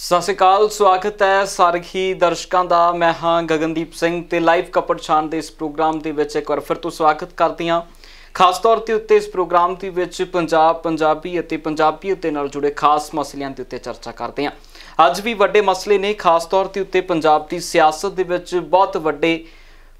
ਸਤਿ ਸ਼੍ਰੀ ਅਕਾਲ ਸਵਾਗਤ ਹੈ ਸਾਰਖੀ ਦਰਸ਼ਕਾਂ ਦਾ ਮੈਂ ਹਾਂ ਗਗਨਦੀਪ ਸਿੰਘ ਤੇ ਲਾਈਵ ਕਪੜ ਛਾਣ ਦੇ ਇਸ ਪ੍ਰੋਗਰਾਮ ਦੇ ਵਿੱਚ ਇੱਕ ਵਾਰ ਫਿਰ ਤੋਂ ਸਵਾਗਤ ਕਰਦੀ ਹਾਂ ਖਾਸ ਤੌਰ ਤੇ ਉੱਤੇ ਇਸ ਪ੍ਰੋਗਰਾਮ ਦੇ ਵਿੱਚ ਪੰਜਾਬ ਪੰਜਾਬੀ ਅਤੇ ਪੰਜਾਬੀ ਉੱਤੇ ਨਾਲ ਜੁੜੇ ਖਾਸ ਮਸਲਿਆਂ ਦੇ ਉੱਤੇ ਚਰਚਾ ਕਰਦੇ ਹਾਂ ਅੱਜ ਵੀ ਵੱਡੇ ਮਸਲੇ ਨੇ ਖਾਸ ਤੌਰ ਤੇ ਉੱਤੇ ਪੰਜਾਬ ਦੀ ਸਿਆਸਤ ਦੇ ਵਿੱਚ ਬਹੁਤ ਵੱਡੇ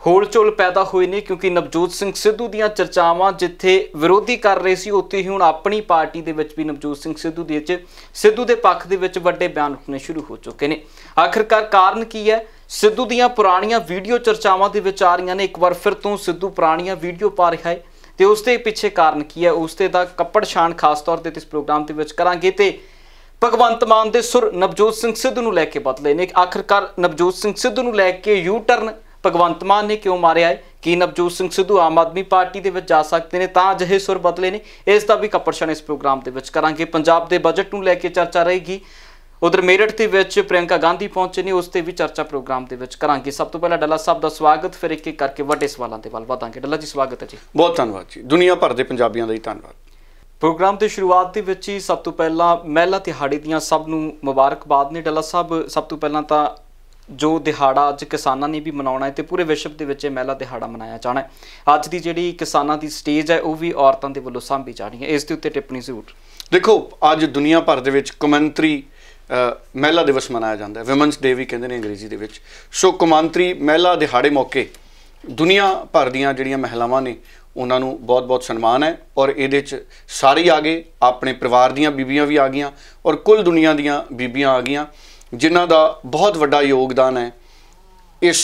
ਹੋਲਚੋਲ ਪੈਦਾ ਹੋਏ ਨੇ ਕਿਉਂਕਿ ਨਵਜੋਤ ਸਿੰਘ ਸਿੱਧੂ ਦੀਆਂ ਚਰਚਾਵਾਂ ਜਿੱਥੇ ਵਿਰੋਧੀ ਕਰ ਰਹੇ ਸੀ ਉੱਥੇ ਹੀ ਹੁਣ ਆਪਣੀ ਪਾਰਟੀ ਦੇ ਵਿੱਚ ਵੀ ਨਵਜੋਤ ਸਿੰਘ ਸਿੱਧੂ ਦੇ ਵਿੱਚ ਸਿੱਧੂ ਦੇ ਪੱਖ ਦੇ ਵਿੱਚ ਵੱਡੇ ਬਿਆਨ ਉੱਠਣੇ ਸ਼ੁਰੂ ਹੋ ਚੁੱਕੇ ਨੇ ਆਖਰਕਾਰ ਕਾਰਨ ਕੀ ਹੈ ਸਿੱਧੂ ਦੀਆਂ ਪੁਰਾਣੀਆਂ ਵੀਡੀਓ ਚਰਚਾਵਾਂ ਦੇ ਵਿੱਚ ਆ ਰਹੀਆਂ ਨੇ ਇੱਕ ਵਾਰ ਫਿਰ ਤੋਂ ਸਿੱਧੂ ਪੁਰਾਣੀਆਂ ਵੀਡੀਓ ਪਾ ਰਿਹਾ ਹੈ ਤੇ ਉਸ ਦੇ ਪਿੱਛੇ ਕਾਰਨ ਕੀ ਹੈ ਉਸ ਤੇ ਦਾ ਕੱਪੜ ਛਾਣ ਖਾਸ ਤੌਰ ਤੇ ਇਸ ਪ੍ਰੋਗਰਾਮ ਦੇ ਵਿੱਚ ਕਰਾਂਗੇ ਤੇ ਭਗਵੰਤ ਮਾਨ ਦੇ ਸੁਰ ਨਵਜੋਤ ਸਿੰਘ ਸਿੱਧੂ ਨੂੰ ਲੈ ਕੇ ਬਦਲੇ ਨੇ ਆਖਰਕਾਰ ਨਵਜੋਤ ਸਿੰਘ ਸਿੱਧੂ ਨੂੰ ਲੈ ਕੇ ਯੂ ਟਰਨ ਭਗਵੰਤ ਮਾਨ ਨੇ ਕਿਉਂ ਮਾਰਿਆ ਹੈ ਕੀ ਨਵਜੋਤ ਸਿੰਘ ਸਿੱਧੂ ਆਮ ਆਦਮੀ ਪਾਰਟੀ ਦੇ ਵਿੱਚ ਜਾ ਸਕਦੇ ਨੇ ਤਾਂ ਅਜਿਹੇ ਸੁਰ ਬਦਲੇ ਨੇ ਇਸ ਦਾ ਵੀ ਕਪਰਸ਼ਨ ਇਸ ਪ੍ਰੋਗਰਾਮ ਦੇ ਵਿੱਚ ਕਰਾਂਗੇ ਪੰਜਾਬ ਦੇ ਬਜਟ ਨੂੰ ਲੈ ਕੇ ਚਰਚਾ ਰਹੇਗੀ ਉਧਰ ਮੇਰਠ ਦੇ ਵਿੱਚ ਪ੍ਰਿਯੰਕਾ ਗਾਂਧੀ ਪਹੁੰਚੇ ਨੇ ਉਸ ਤੇ ਵੀ ਚਰਚਾ ਪ੍ਰੋਗਰਾਮ ਦੇ ਵਿੱਚ ਕਰਾਂਗੇ ਸਭ ਤੋਂ ਪਹਿਲਾਂ ਡੱਲਾ ਸਾਹਿਬ ਦਾ ਸਵਾਗਤ ਫਿਰ ਇੱਕ ਇੱਕ ਕਰਕੇ ਵੱਡੇ ਸਵਾਲਾਂ ਦੇ ਵੱਲ ਵਧਾਂਗੇ ਡੱਲਾ ਜੀ ਸਵਾਗਤ ਹੈ ਜੀ ਬਹੁਤ ਧੰਨਵਾਦ ਜੀ ਦੁਨੀਆ ਭਰ ਦੇ ਪੰਜਾਬੀਆਂ ਦਾ ਹੀ ਧੰਨਵਾਦ ਪ੍ਰੋਗਰਾਮ ਦੀ ਸ਼ੁਰੂਆਤ ਦੇ ਵਿੱਚ ਹੀ ਸਭ ਤੋਂ ਪਹਿਲਾਂ ਮਹਿਲਾ ਦਿਹਾੜੇ ਦੀਆਂ ਸਭ ਨੂੰ ਮੁਬਾਰਕਬਾਦ ਨੇ ਡੱਲਾ ਸਾਹਿਬ ਸਭ ਤੋਂ ਪਹਿਲਾਂ ਤਾਂ ਜੋ ਦਿਹਾੜਾ ਅੱਜ ਕਿਸਾਨਾਂ ਨੇ ਵੀ ਮਨਾਉਣਾ ਹੈ ਤੇ ਪੂਰੇ ਵਿਸ਼ਵ ਦੇ ਵਿੱਚ ਇਹ ਮਹਿਲਾ ਦਿਹਾੜਾ ਮਨਾਇਆ ਜਾਣਾ ਹੈ ਅੱਜ ਦੀ ਜਿਹੜੀ ਕਿਸਾਨਾਂ ਦੀ ਸਟੇਜ ਹੈ ਉਹ ਵੀ ਔਰਤਾਂ ਦੇ ਵੱਲੋਂ ਸਾਂਭੀ ਜਾਣੀ ਹੈ ਇਸ ਦੇ ਉੱਤੇ ਟਿੱਪਣੀ ਜ਼ਰੂਰ ਦੇਖੋ ਅੱਜ ਦੁਨੀਆ ਭਰ ਦੇ ਵਿੱਚ ਕਮੈਂਟਰੀ ਮਹਿਲਾ ਦਿਵਸ ਮਨਾਇਆ ਜਾਂਦਾ ਹੈ ਵਿਮਨਸ ਡੇ ਵੀ ਕਹਿੰਦੇ ਨੇ ਅੰਗਰੇਜ਼ੀ ਦੇ ਵਿੱਚ ਸੋ ਕਮੈਂਟਰੀ ਮਹਿਲਾ ਦਿਹਾੜੇ ਮੌਕੇ ਦੁਨੀਆ ਭਰ ਦੀਆਂ ਜਿਹੜੀਆਂ ਮਹਿਲਾਵਾਂ ਨੇ ਉਹਨਾਂ ਨੂੰ ਬਹੁਤ-ਬਹੁਤ ਸਨਮਾਨ ਹੈ ਔਰ ਇਹਦੇ 'ਚ ਸਾਰੇ ਆ ਗਏ ਆਪਣੇ ਪਰਿਵਾਰ ਦੀਆਂ ਬੀਬੀਆਂ ਵੀ ਆ ਗਈਆਂ ਔਰ ਕੁੱਲ ਦੁਨੀਆ ਦੀਆਂ ਬੀਬੀਆਂ ਆ ਗਈਆਂ ਜਿਨ੍ਹਾਂ ਦਾ ਬਹੁਤ ਵੱਡਾ ਯੋਗਦਾਨ ਹੈ ਇਸ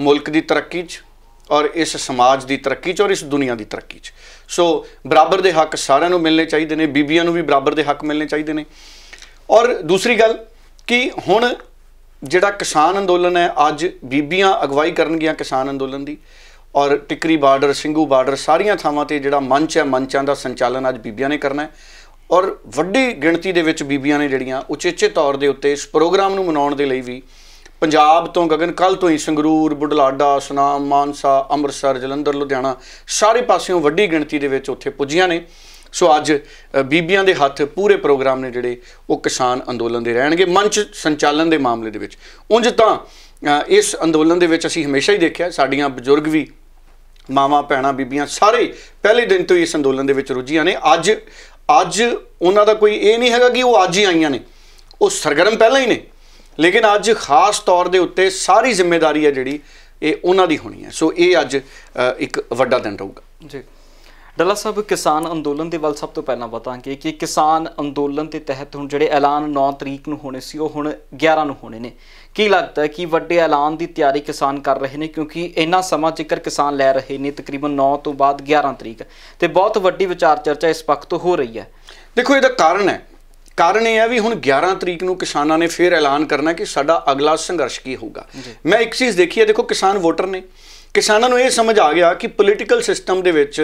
ਮੁਲਕ ਦੀ ਤਰੱਕੀ 'ਚ ਔਰ ਇਸ ਸਮਾਜ ਦੀ ਤਰੱਕੀ 'ਚ ਔਰ ਇਸ ਦੁਨੀਆ ਦੀ ਤਰੱਕੀ 'ਚ ਸੋ ਬਰਾਬਰ ਦੇ ਹੱਕ ਸਾਰਿਆਂ ਨੂੰ ਮਿਲਣੇ ਚਾਹੀਦੇ ਨੇ ਬੀਬੀਆਂ ਨੂੰ ਵੀ ਬਰਾਬਰ ਦੇ ਹੱਕ ਮਿਲਣੇ ਚਾਹੀਦੇ ਨੇ ਔਰ ਦੂਸਰੀ ਗੱਲ ਕਿ ਹੁਣ ਜਿਹੜਾ ਕਿਸਾਨ ਅੰਦੋਲਨ ਹੈ ਅੱਜ ਬੀਬੀਆਂ ਅਗਵਾਈ ਕਰਨਗੀਆਂ ਕਿਸਾਨ ਅੰਦੋਲਨ ਦੀ ਔਰ ਟਿਕਰੀ ਬਾਰਡਰ ਸਿੰਘੂ ਬਾਰਡਰ ਸਾਰੀਆਂ ਥਾਵਾਂ ਤੇ ਜਿਹੜਾ ਮੰਚ ਹੈ ਮੰਚਾਂ ਦਾ ਸੰਚਾਲਨ ਅੱਜ ਬੀਬੀਆਂ ਨੇ ਕਰਨਾ ਹੈ ਔਰ ਵੱਡੀ ਗਿਣਤੀ ਦੇ ਵਿੱਚ ਬੀਬੀਆਂ ਨੇ ਜਿਹੜੀਆਂ ਉਚੇਚੇ ਤੌਰ ਦੇ ਉੱਤੇ ਇਸ ਪ੍ਰੋਗਰਾਮ ਨੂੰ ਮਨਾਉਣ ਦੇ ਲਈ ਵੀ ਪੰਜਾਬ ਤੋਂ ਗਗਨ ਕੱਲ ਤੋਂ ਹੀ ਸੰਗਰੂਰ ਬੁਢਲਾਡਾ ਸੁਨਾਮ ਮਾਨਸਾ ਅੰਮ੍ਰਿਤਸਰ ਜਲੰਧਰ ਲੁਧਿਆਣਾ ਸਾਰੇ ਪਾਸਿਓਂ ਵੱਡੀ ਗਿਣਤੀ ਦੇ ਵਿੱਚ ਉੱਥੇ ਪੁੱਜੀਆਂ ਨੇ ਸੋ ਅੱਜ ਬੀਬੀਆਂ ਦੇ ਹੱਥ ਪੂਰੇ ਪ੍ਰੋਗਰਾਮ ਨੇ ਜਿਹੜੇ ਉਹ ਕਿਸਾਨ ਅੰਦੋਲਨ ਦੇ ਰਹਿਣਗੇ ਮੰਚ ਸੰਚਾਲਨ ਦੇ ਮਾਮਲੇ ਦੇ ਵਿੱਚ ਉੰਜ ਤਾਂ ਇਸ ਅੰਦੋਲਨ ਦੇ ਵਿੱਚ ਅਸੀਂ ਹਮੇਸ਼ਾ ਹੀ ਦੇਖਿਆ ਸਾਡੀਆਂ ਬਜ਼ੁਰਗ ਵੀ ਮਾਵਾਂ ਭੈਣਾ ਬੀਬੀਆਂ ਸਾਰੇ ਪਹਿਲੇ ਦਿਨ ਤੋਂ ਹੀ ਇਸ ਅੰਦੋਲਨ ਦੇ ਵਿੱਚ ਰੁੱਝੀਆਂ ਨੇ ਅੱਜ ਅੱਜ ਉਹਨਾਂ ਦਾ ਕੋਈ ਇਹ ਨਹੀਂ ਹੈਗਾ ਕਿ ਉਹ ਅੱਜ ਹੀ ਆਈਆਂ ਨੇ ਉਹ ਸਰਗਰਮ ਪਹਿਲਾਂ ਹੀ ਨੇ ਲੇਕਿਨ ਅੱਜ ਖਾਸ ਤੌਰ ਦੇ ਉੱਤੇ ਸਾਰੀ ਜ਼ਿੰਮੇਵਾਰੀ ਹੈ ਜਿਹੜੀ ਇਹ ਉਹਨਾਂ ਦੀ ਹੋਣੀ ਹੈ ਸੋ ਇਹ ਅੱਜ ਇੱਕ ਵੱਡਾ ਦਿਨ ਰਹੂਗਾ ਜੀ ਦਲਾ ਸਾਹਿਬ ਕਿਸਾਨ ਅੰਦੋਲਨ ਦੇ ਵੱਲ ਸਭ ਤੋਂ ਪਹਿਲਾਂ ਬਤਾਂਗੇ ਕਿ ਕਿਸਾਨ ਅੰਦੋਲਨ ਦੇ ਤਹਿਤ ਹੁਣ ਜਿਹੜੇ ਐਲਾਨ 9 ਤਰੀਕ ਨੂੰ ਹੋਣੇ ਸੀ ਉਹ ਹੁਣ 11 ਨੂੰ ਹੋਣੇ ਨੇ ਕੀ ਲੱਗਦਾ ਕਿ ਵੱਡੇ ਐਲਾਨ ਦੀ ਤਿਆਰੀ ਕਿਸਾਨ ਕਰ ਰਹੇ ਨੇ ਕਿਉਂਕਿ ਇੰਨਾ ਸਮਾਂ ਜੇਕਰ ਕਿਸਾਨ ਲੈ ਰਹੇ ਨੇ ਤਕਰੀਬਨ 9 ਤੋਂ ਬਾਅਦ 11 ਤਰੀਕ ਤੇ ਬਹੁਤ ਵੱਡੀ ਵਿਚਾਰ ਚਰਚਾ ਇਸ ਪੱਖ ਤੋਂ ਹੋ ਰਹੀ ਹੈ ਦੇਖੋ ਇਹਦਾ ਕਾਰਨ ਹੈ ਕਾਰਨ ਇਹ ਹੈ ਵੀ ਹੁਣ 11 ਤਰੀਕ ਨੂੰ ਕਿਸਾਨਾਂ ਨੇ ਫੇਰ ਐਲਾਨ ਕਰਨਾ ਕਿ ਸਾਡਾ ਅਗਲਾ ਸੰਘਰਸ਼ ਕੀ ਹੋਊਗਾ ਮੈਂ ਇੱਕ ਚੀਜ਼ ਦੇਖੀ ਹੈ ਦੇਖੋ ਕਿਸਾਨ ਵੋਟਰ ਨੇ ਕਿਸਾਨਾਂ ਨੂੰ ਇਹ ਸਮਝ ਆ ਗਿਆ ਕਿ ਪੋਲੀਟੀਕਲ ਸਿਸਟਮ ਦੇ ਵਿੱਚ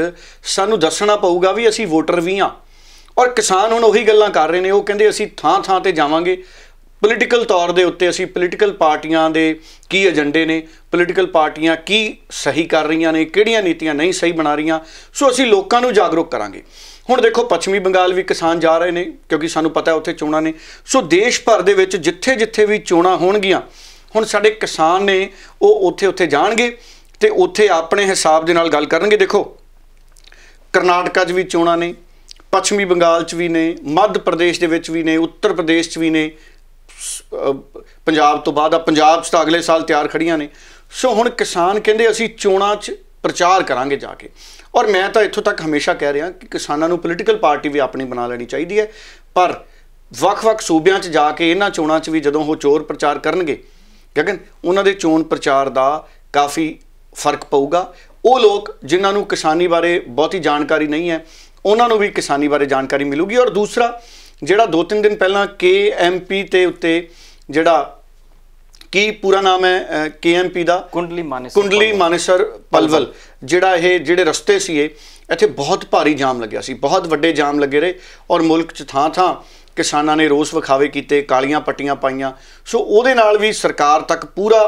ਸਾਨੂੰ ਦੱਸਣਾ ਪਊਗਾ ਵੀ ਅਸੀਂ ਵੋਟਰ ਵੀ ਆ ਔਰ ਕਿਸਾਨ ਹੁਣ ਉਹੀ ਗੱਲਾਂ ਕਰ ਰਹੇ ਨੇ ਉਹ ਕਹਿੰਦੇ ਅਸੀਂ ਥਾਂ ਥਾਂ ਤੇ ਜਾਵਾਂਗੇ ਪੋਲੀਟੀਕਲ ਤੌਰ ਦੇ ਉੱਤੇ ਅਸੀਂ ਪੋਲੀਟੀਕਲ ਪਾਰਟੀਆਂ ਦੇ ਕੀ ਏਜੰਡੇ ਨੇ ਪੋਲੀਟੀਕਲ ਪਾਰਟੀਆਂ ਕੀ ਸਹੀ ਕਰ ਰਹੀਆਂ ਨੇ ਕਿਹੜੀਆਂ ਨੀਤੀਆਂ ਨਹੀਂ ਸਹੀ ਬਣਾ ਰਹੀਆਂ ਸੋ ਅਸੀਂ ਲੋਕਾਂ ਨੂੰ ਜਾਗਰੂਕ ਕਰਾਂਗੇ ਹੁਣ ਦੇਖੋ ਪੱਛਮੀ ਬੰਗਾਲ ਵੀ ਕਿਸਾਨ ਜਾ ਰਹੇ ਨੇ ਕਿਉਂਕਿ ਸਾਨੂੰ ਪਤਾ ਹੈ ਉੱਥੇ ਚੋਣਾਂ ਨੇ ਸੋ ਦੇਸ਼ ਭਰ ਦੇ ਵਿੱਚ ਜਿੱਥੇ-ਜਿੱਥੇ ਵੀ ਚੋਣਾਂ ਹੋਣਗੀਆਂ ਹੁਣ ਸਾਡੇ ਕਿਸਾਨ ਨੇ ਉਹ ਉੱਥੇ-ਉੱਥੇ ਜਾਣਗੇ ਤੇ ਉੱਥੇ ਆਪਣੇ ਹਿਸਾਬ ਦੇ ਨਾਲ ਗੱਲ ਕਰਨਗੇ ਦੇਖੋ ਕਰਨਾਟਕਾ 'ਚ ਵੀ ਚੋਣਾਂ ਨੇ ਪੱਛਮੀ ਬੰਗਾਲ 'ਚ ਵੀ ਨੇ ਮੱਧ ਪ੍ਰਦੇਸ਼ ਦੇ ਵਿੱਚ ਵੀ ਨੇ ਉੱਤਰ ਪ੍ਰਦੇਸ਼ 'ਚ ਵੀ ਨੇ ਪੰਜਾਬ ਤੋਂ ਬਾਅਦ ਆ ਪੰਜਾਬ 'ਚ ਤਾਂ ਅਗਲੇ ਸਾਲ ਤਿਆਰ ਖੜੀਆਂ ਨੇ ਸੋ ਹੁਣ ਕਿਸਾਨ ਕਹਿੰਦੇ ਅਸੀਂ ਚੋਣਾਂ 'ਚ ਪ੍ਰਚਾਰ ਕਰਾਂਗੇ ਜਾ ਕੇ ਔਰ ਮੈਂ ਤਾਂ ਇੱਥੋਂ ਤੱਕ ਹਮੇਸ਼ਾ ਕਹਿ ਰਿਹਾ ਕਿ ਕਿਸਾਨਾਂ ਨੂੰ ਪੋਲੀਟੀਕਲ ਪਾਰਟੀ ਵੀ ਆਪਣੀ ਬਣਾ ਲੈਣੀ ਚਾਹੀਦੀ ਹੈ ਪਰ ਵੱਖ-ਵੱਖ ਸੂਬਿਆਂ 'ਚ ਜਾ ਕੇ ਇਹਨਾਂ ਚੋਣਾਂ 'ਚ ਵੀ ਜਦੋਂ ਉਹ ਚੋਰ ਪ੍ਰਚਾਰ ਕਰਨਗੇ ਗਗਨ ਉਹਨਾਂ ਦੇ ਚੋਣ ਪ੍ਰਚਾਰ ਦਾ ਕਾਫੀ ਫਰਕ ਪਊਗਾ ਉਹ ਲੋਕ ਜਿਨ੍ਹਾਂ ਨੂੰ ਕਿਸਾਨੀ ਬਾਰੇ ਬਹੁਤੀ ਜਾਣਕਾਰੀ ਨਹੀਂ ਹੈ ਉਹਨਾਂ ਨੂੰ ਵੀ ਕਿਸਾਨੀ ਬਾਰੇ ਜਾਣਕਾਰੀ ਮਿਲੂਗੀ ਔਰ ਦੂਸਰਾ ਜਿਹੜਾ 2-3 ਦਿਨ ਪਹਿਲਾਂ ਕੇਐਮਪੀ ਤੇ ਉੱਤੇ ਜਿਹੜਾ ਕੀ ਪੂਰਾ ਨਾਮ ਹੈ ਕੇਐਮਪੀ ਦਾ ਕੁੰਡਲੀ ਮਾਨਸਰ ਕੁੰਡਲੀ ਮਾਨਸਰ ਪਲਵਲ ਜਿਹੜਾ ਇਹ ਜਿਹੜੇ ਰਸਤੇ ਸੀ ਇਹ ਇੱਥੇ ਬਹੁਤ ਭਾਰੀ ਜਾਮ ਲੱਗਿਆ ਸੀ ਬਹੁਤ ਵੱਡੇ ਜਾਮ ਲੱਗੇ ਰਹੇ ਔਰ ਮੁਲਕ 'ਚ ਥਾਂ-ਥਾਂ ਕਿਸਾਨਾਂ ਨੇ ਰੋਸ ਵਿਖਾਵੇ ਕੀਤੇ ਕਾਲੀਆਂ ਪੱਟੀਆਂ ਪਾਈਆਂ ਸੋ ਉਹਦੇ ਨਾਲ ਵੀ ਸਰਕਾਰ ਤੱਕ ਪੂਰਾ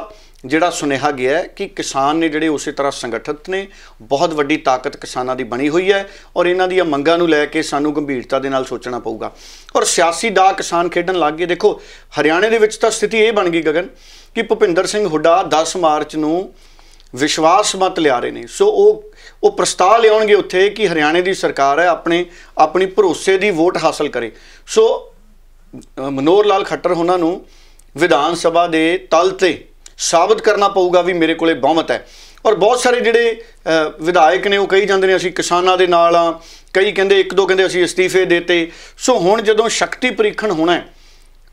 ਜਿਹੜਾ ਸੁਨੇਹਾ ਗਿਆ ਕਿ ਕਿਸਾਨ ਨੇ ਜਿਹੜੇ ਉਸੇ ਤਰ੍ਹਾਂ ਸੰਗਠਿਤ ਨੇ ਬਹੁਤ ਵੱਡੀ ਤਾਕਤ ਕਿਸਾਨਾਂ ਦੀ ਬਣੀ ਹੋਈ ਹੈ ਔਰ ਇਹਨਾਂ ਦੀਆਂ ਮੰਗਾਂ ਨੂੰ ਲੈ ਕੇ ਸਾਨੂੰ ਗੰਭੀਰਤਾ ਦੇ ਨਾਲ ਸੋਚਣਾ ਪਊਗਾ ਔਰ ਸਿਆਸੀ ਦਾ ਕਿਸਾਨ ਖੇਡਣ ਲੱਗ ਗਏ ਦੇਖੋ ਹਰਿਆਣੇ ਦੇ ਵਿੱਚ ਤਾਂ ਸਥਿਤੀ ਇਹ ਬਣ ਗਈ ਗਗਨ ਕਿ ਭੁਪਿੰਦਰ ਸਿੰਘ ਹੁੱਡਾ 10 ਮਾਰਚ ਨੂੰ ਵਿਸ਼ਵਾਸ ਮਤ ਲਿਆ ਰਹੇ ਨੇ ਸੋ ਉਹ ਉਹ ਪ੍ਰਸਤਾਵ ਲਿਆਉਣਗੇ ਉੱਥੇ ਕਿ ਹਰਿਆਣੇ ਦੀ ਸਰਕਾਰ ਹੈ ਆਪਣੇ ਆਪਣੀ ਭਰੋਸੇ ਦੀ ਵੋਟ ਹਾਸਲ ਕਰੇ ਸੋ ਮਨੋਰ ਲਾਲ ਖੱਟਰ ਉਹਨਾਂ ਨੂੰ ਵਿਧਾਨ ਸਭਾ ਦੇ ਤਲ ਤੇ ਸਾਬਤ ਕਰਨਾ ਪਊਗਾ ਵੀ ਮੇਰੇ ਕੋਲੇ ਬਹੁਮਤ ਹੈ ਔਰ ਬਹੁਤ ਸਾਰੇ ਜਿਹੜੇ ਵਿਧਾਇਕ ਨੇ ਉਹ ਕਹੀ ਜਾਂਦੇ ਨੇ ਅਸੀਂ ਕਿਸਾਨਾਂ ਦੇ ਨਾਲ ਆ ਕਈ ਕਹਿੰਦੇ ਇੱਕ ਦੋ ਕਹਿੰਦੇ ਅਸੀਂ ਅਸਤੀਫੇ ਦੇਤੇ ਸੋ ਹੁਣ ਜਦੋਂ ਸ਼ਕਤੀ ਪ੍ਰੀਖਣ ਹੋਣਾ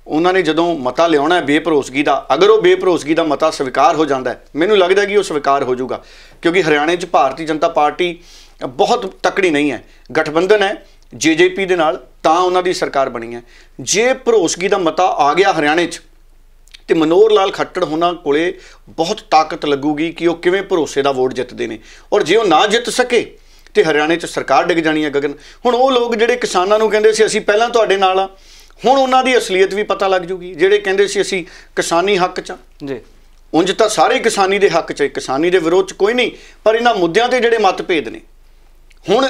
ਉਹਨਾਂ ਨੇ ਜਦੋਂ ਮਤਾ ਲਿਆਉਣਾ ਹੈ ਬੇਪਰੋਸਗੀ ਦਾ ਅਗਰ ਉਹ ਬੇਪਰੋਸਗੀ ਦਾ ਮਤਾ ਸਵੀਕਾਰ ਹੋ ਜਾਂਦਾ ਮੈਨੂੰ ਲੱਗਦਾ ਕਿ ਉਹ ਸਵੀਕਾਰ ਹੋ ਜਾਊਗਾ ਕਿਉਂਕਿ ਹਰਿਆਣੇ 'ਚ ਭਾਰਤੀ ਜਨਤਾ ਪਾਰਟੀ ਬਹੁਤ ਤਕੜੀ ਨਹੀਂ ਹੈ ਗਠਬੰਧਨ ਹੈ ਜੀਜੀਪੀ ਦੇ ਨਾਲ ਤਾਂ ਉਹਨਾਂ ਦੀ ਸਰਕਾਰ ਬਣੀ ਹੈ ਜੇ ਭਰੋਸਗੀ ਦਾ ਮਤਾ ਆ ਗਿਆ ਹਰਿਆਣੇ 'ਚ ਤੇ ਮਨੋਰ ਲਾਲ ਖੱਟੜ ਹੋਣਾ ਕੋਲੇ ਬਹੁਤ ਤਾਕਤ ਲੱਗੂਗੀ ਕਿ ਉਹ ਕਿਵੇਂ ਭਰੋਸੇ ਦਾ ਵੋਟ ਜਿੱਤਦੇ ਨੇ ਔਰ ਜੇ ਉਹ ਨਾ ਜਿੱਤ ਸਕੇ ਤੇ ਹਰਿਆਣੇ 'ਚ ਸਰਕਾਰ ਡਿੱਗ ਜਾਣੀ ਹੈ ਗਗਨ ਹੁਣ ਉਹ ਲੋਕ ਜਿਹੜੇ ਕਿਸਾਨਾਂ ਨੂੰ ਕਹਿੰਦੇ ਸੀ ਅਸੀਂ ਪਹਿਲਾਂ ਤੁਹਾਡੇ ਨਾਲ ਆ ਹੁਣ ਉਹਨਾਂ ਦੀ ਅਸਲੀਅਤ ਵੀ ਪਤਾ ਲੱਗ ਜੂਗੀ ਜਿਹੜੇ ਕਹਿੰਦੇ ਸੀ ਅਸੀਂ ਕਿਸਾਨੀ ਹੱਕ 'ਚ ਜੀ ਉਂਝ ਤਾਂ ਸਾਰੇ ਕਿਸਾਨੀ ਦੇ ਹੱਕ 'ਚ ਕਿਸਾਨੀ ਦੇ ਵਿਰੋਧ 'ਚ ਕੋਈ ਨਹੀਂ ਪਰ ਇਹਨਾਂ ਮੁੱਦਿਆਂ ਤੇ ਜਿਹੜੇ ਮਤਭੇਦ ਨੇ ਹੁਣ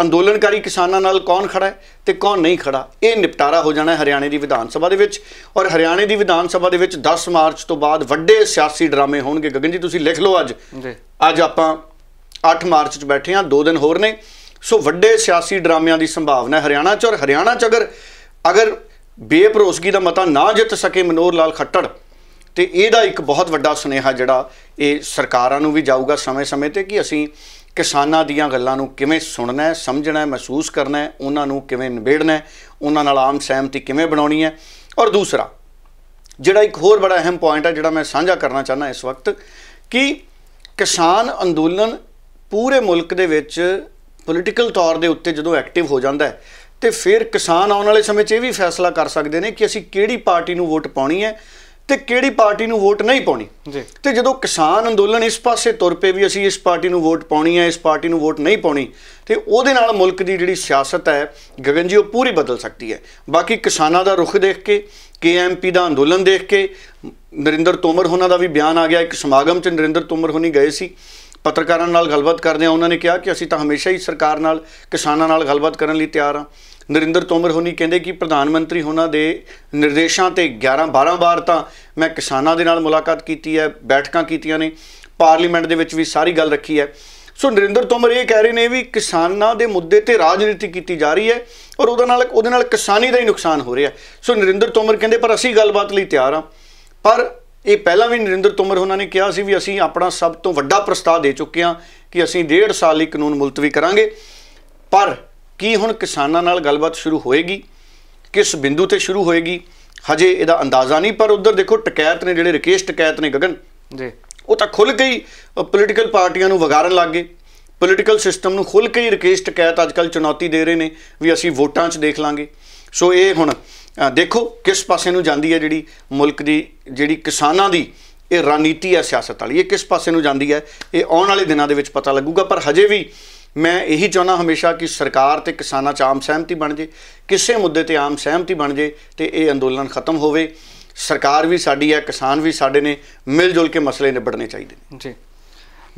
ਅੰਦੋਲਨਕਾਰੀ ਕਿਸਾਨਾਂ ਨਾਲ ਕੌਣ ਖੜਾ ਹੈ ਤੇ ਕੌਣ ਨਹੀਂ ਖੜਾ ਇਹ ਨਿਪਟਾਰਾ ਹੋ ਜਾਣਾ ਹਰਿਆਣੇ ਦੀ ਵਿਧਾਨ ਸਭਾ ਦੇ ਵਿੱਚ ਔਰ ਹਰਿਆਣੇ ਦੀ ਵਿਧਾਨ ਸਭਾ ਦੇ ਵਿੱਚ 10 ਮਾਰਚ ਤੋਂ ਬਾਅਦ ਵੱਡੇ ਸਿਆਸੀ ਡਰਾਮੇ ਹੋਣਗੇ ਗਗਨ ਜੀ ਤੁਸੀਂ ਲਿਖ ਲਓ ਅੱਜ ਅੱਜ ਆਪਾਂ 8 ਮਾਰਚ 'ਚ ਬੈਠੇ ਹਾਂ ਦੋ ਦਿਨ ਹੋਰ ਨੇ ਸੋ ਵੱਡੇ ਸਿਆਸੀ ਡਰਾਮਿਆਂ ਦੀ ਸੰਭਾਵਨਾ ਹੈ ਹਰਿਆਣਾ 'ਚ ਔਰ ਹਰਿਆਣਾ 'ਚ ਅਗਰ ਅਗਰ ਬੇਭਰੋਸਗੀ ਦਾ ਮਤਾ ਨਾ ਜਿੱਤ ਸਕੇ ਮਨੋਰ ਲਾਲ ਖੱਟੜ ਤੇ ਇਹਦਾ ਇੱਕ ਬਹੁਤ ਵੱਡਾ ਸੁਨੇਹਾ ਜਿਹੜਾ ਇਹ ਸਰਕਾਰਾਂ ਨੂੰ ਵੀ ਜਾਊਗਾ ਸਮੇਂ-ਸਮੇਂ ਤੇ ਕਿ ਅਸੀਂ ਕਿਸਾਨਾਂ ਦੀਆਂ ਗੱਲਾਂ ਨੂੰ ਕਿਵੇਂ ਸੁਣਨਾ ਹੈ ਸਮਝਣਾ ਹੈ ਮਹਿਸੂਸ ਕਰਨਾ ਹੈ ਉਹਨਾਂ ਨੂੰ ਕਿਵੇਂ ਨਿਬੇੜਨਾ ਹੈ ਉਹਨਾਂ ਨਾਲ ਆਮ ਸਹਿਮਤੀ ਕਿਵੇਂ ਬਣਾਉਣੀ ਹੈ ਔਰ ਦੂਸਰਾ ਜਿਹੜਾ ਇੱਕ ਹੋਰ ਬੜਾ ਅਹਿਮ ਪੁਆਇੰਟ ਹੈ ਜਿਹੜਾ ਮੈਂ ਸਾਂਝਾ ਕਰਨਾ ਚਾਹੁੰਦਾ ਇਸ ਵਕਤ ਕਿ ਕਿਸਾਨ ਅੰਦੋਲਨ ਪੂਰੇ ਮੁਲਕ ਦੇ ਵਿੱਚ ਪੋਲੀਟੀਕਲ ਤੌਰ ਦੇ ਉੱਤੇ ਜਦੋਂ ਐਕਟਿਵ ਹੋ ਜਾਂਦਾ ਹੈ ਤੇ ਫਿਰ ਕਿਸਾਨ ਆਉਣ ਵਾਲੇ ਸਮੇਂ 'ਚ ਇਹ ਵੀ ਫੈਸਲਾ ਕਰ ਸਕਦੇ ਨੇ ਕਿ ਅਸੀਂ ਕਿਹੜੀ ਪਾਰਟੀ ਨੂੰ ਵੋਟ ਪਾਉਣੀ ਹੈ ਤੇ ਕਿਹੜੀ ਪਾਰਟੀ ਨੂੰ ਵੋਟ ਨਹੀਂ ਪਾਉਣੀ ਤੇ ਜਦੋਂ ਕਿਸਾਨ ਅੰਦੋਲਨ ਇਸ ਪਾਸੇ ਤੁਰ ਪਏ ਵੀ ਅਸੀਂ ਇਸ ਪਾਰਟੀ ਨੂੰ ਵੋਟ ਪਾਉਣੀ ਹੈ ਇਸ ਪਾਰਟੀ ਨੂੰ ਵੋਟ ਨਹੀਂ ਪਾਉਣੀ ਤੇ ਉਹਦੇ ਨਾਲ ਮੁਲਕ ਦੀ ਜਿਹੜੀ ਸਿਆਸਤ ਹੈ ਗਗਨ ਜੀ ਉਹ ਪੂਰੀ ਬਦਲ ਸਕਦੀ ਹੈ ਬਾਕੀ ਕਿਸਾਨਾਂ ਦਾ ਰੁਖ ਦੇਖ ਕੇ ਕੇਐਮਪੀ ਦਾ ਅੰਦੋਲਨ ਦੇਖ ਕੇ ਨਰਿੰਦਰ ਤੋਮਰ ਹੋਣਾ ਦਾ ਵੀ ਬਿਆਨ ਆ ਗਿਆ ਇੱਕ ਸਮਾਗਮ 'ਚ ਨਰਿੰਦਰ ਤੋਮਰ ਹੋਣੀ ਗਏ ਸੀ ਪੱਤਰਕਾਰਾਂ ਨਾਲ ਗੱਲਬਾਤ ਕਰਦੇ ਆ ਉਹਨਾਂ ਨੇ ਕਿਹਾ ਕਿ ਅਸੀਂ ਤਾਂ ਹਮੇਸ਼ਾ ਹੀ ਸਰਕਾਰ ਨਾਲ ਕਿਸਾਨਾਂ ਨਾਲ ਗੱਲਬਾਤ ਕਰਨ ਲਈ ਤਿਆਰ ਆ ਨਰਿੰਦਰ ਤੋਮਰ ਹੋਣੀ ਕਹਿੰਦੇ ਕਿ ਪ੍ਰਧਾਨ ਮੰਤਰੀ ਹੋਣਾ ਦੇ ਨਿਰਦੇਸ਼ਾਂ ਤੇ 11 12 ਵਾਰ ਤਾਂ ਮੈਂ ਕਿਸਾਨਾਂ ਦੇ ਨਾਲ ਮੁਲਾਕਾਤ ਕੀਤੀ ਹੈ ਬੈਠਕਾਂ ਕੀਤੀਆਂ ਨੇ ਪਾਰਲੀਮੈਂਟ ਦੇ ਵਿੱਚ ਵੀ ਸਾਰੀ ਗੱਲ ਰੱਖੀ ਹੈ ਸੋ ਨਰਿੰਦਰ ਤੋਮਰ ਇਹ ਕਹਿ ਰਹੇ ਨੇ ਵੀ ਕਿਸਾਨਾਂ ਦੇ ਮੁੱਦੇ ਤੇ ਰਾਜਨੀਤੀ ਕੀਤੀ ਜਾ ਰਹੀ ਹੈ ਔਰ ਉਹਦੇ ਨਾਲ ਉਹਦੇ ਨਾਲ ਕਿਸਾਨੀ ਦਾ ਹੀ ਨੁਕਸਾਨ ਹੋ ਰਿਹਾ ਸੋ ਨਰਿੰਦਰ ਤੋਮਰ ਕਹਿੰਦੇ ਪਰ ਅਸੀਂ ਗੱਲਬਾਤ ਲਈ ਤਿਆਰ ਆ ਪਰ ਇਹ ਪਹਿਲਾਂ ਵੀ ਨਰਿੰਦਰ ਤੋਮਰ ਉਹਨਾਂ ਨੇ ਕਿਹਾ ਸੀ ਵੀ ਅਸੀਂ ਆਪਣਾ ਸਭ ਤੋਂ ਵੱਡਾ ਪ੍ਰਸਤਾਵ ਦੇ ਚੁੱਕੇ ਹਾਂ ਕਿ ਅਸੀਂ 1.5 ਸਾਲ ਲਈ ਕਾਨੂੰਨ ਮੁਲਤਵੀ ਕਰਾਂਗੇ ਪਰ ਕੀ ਹੁਣ ਕਿਸਾਨਾਂ ਨਾਲ ਗੱਲਬਾਤ ਸ਼ੁਰੂ ਹੋਏਗੀ ਕਿਸ ਬਿੰਦੂ ਤੇ ਸ਼ੁਰੂ ਹੋਏਗੀ ਹਜੇ ਇਹਦਾ ਅੰਦਾਜ਼ਾ ਨਹੀਂ ਪਰ ਉਧਰ ਦੇਖੋ ਟਕੈਤ ਨੇ ਜਿਹੜੇ ਰਕੇਸ਼ ਟਕੈਤ ਨੇ ਗਗਨ ਜੀ ਉਹ ਤਾਂ ਖੁੱਲ ਗਈ ਪੋਲੀਟੀਕਲ ਪਾਰਟੀਆਂ ਨੂੰ ਵਗਾਰਨ ਲੱਗ ਗਏ ਪੋਲੀਟੀਕਲ ਸਿਸਟਮ ਨੂੰ ਖੁੱਲ ਕੇ ਹੀ ਰਕੇਸ਼ ਟਕੈਤ ਅੱਜਕੱਲ ਚੁਣੌਤੀ ਦੇ ਰਹੇ ਨੇ ਵੀ ਅਸੀਂ ਵੋਟਾਂ 'ਚ ਦੇਖ ਲਾਂਗੇ ਸੋ ਇਹ ਹੁਣ ਦੇਖੋ ਕਿਸ ਪਾਸੇ ਨੂੰ ਜਾਂਦੀ ਹੈ ਜਿਹੜੀ ਮੁਲਕ ਦੀ ਜਿਹੜੀ ਕਿਸਾਨਾਂ ਦੀ ਇਹ ਰਣਨੀਤੀ ਹੈ ਸਿਆਸਤ ਵਾਲੀ ਇਹ ਕਿਸ ਪਾਸੇ ਨੂੰ ਜਾਂਦੀ ਹੈ ਇਹ ਆਉਣ ਵਾਲੇ ਦਿਨਾਂ ਦੇ ਵਿੱਚ ਪਤਾ ਲੱਗੂਗਾ ਪਰ ਹਜੇ ਵੀ ਮੈਂ ਇਹੀ ਚਾਹਨਾ ਹਮੇਸ਼ਾ ਕਿ ਸਰਕਾਰ ਤੇ ਕਿਸਾਨਾਂ 'ਚ ਆਮ ਸਹਿਮਤੀ ਬਣ ਜੇ ਕਿਸੇ ਮੁੱਦੇ ਤੇ ਆਮ ਸਹਿਮਤੀ ਬਣ ਜੇ ਤੇ ਇਹ ਅੰਦੋਲਨ ਖਤਮ ਹੋਵੇ ਸਰਕਾਰ ਵੀ ਸਾਡੀ ਹੈ ਕਿਸਾਨ ਵੀ ਸਾਡੇ ਨੇ ਮਿਲ ਜੁਲ ਕੇ ਮਸਲੇ ਨਿਬੜਨੇ ਚਾਹੀਦੇ ਨੇ ਜੀ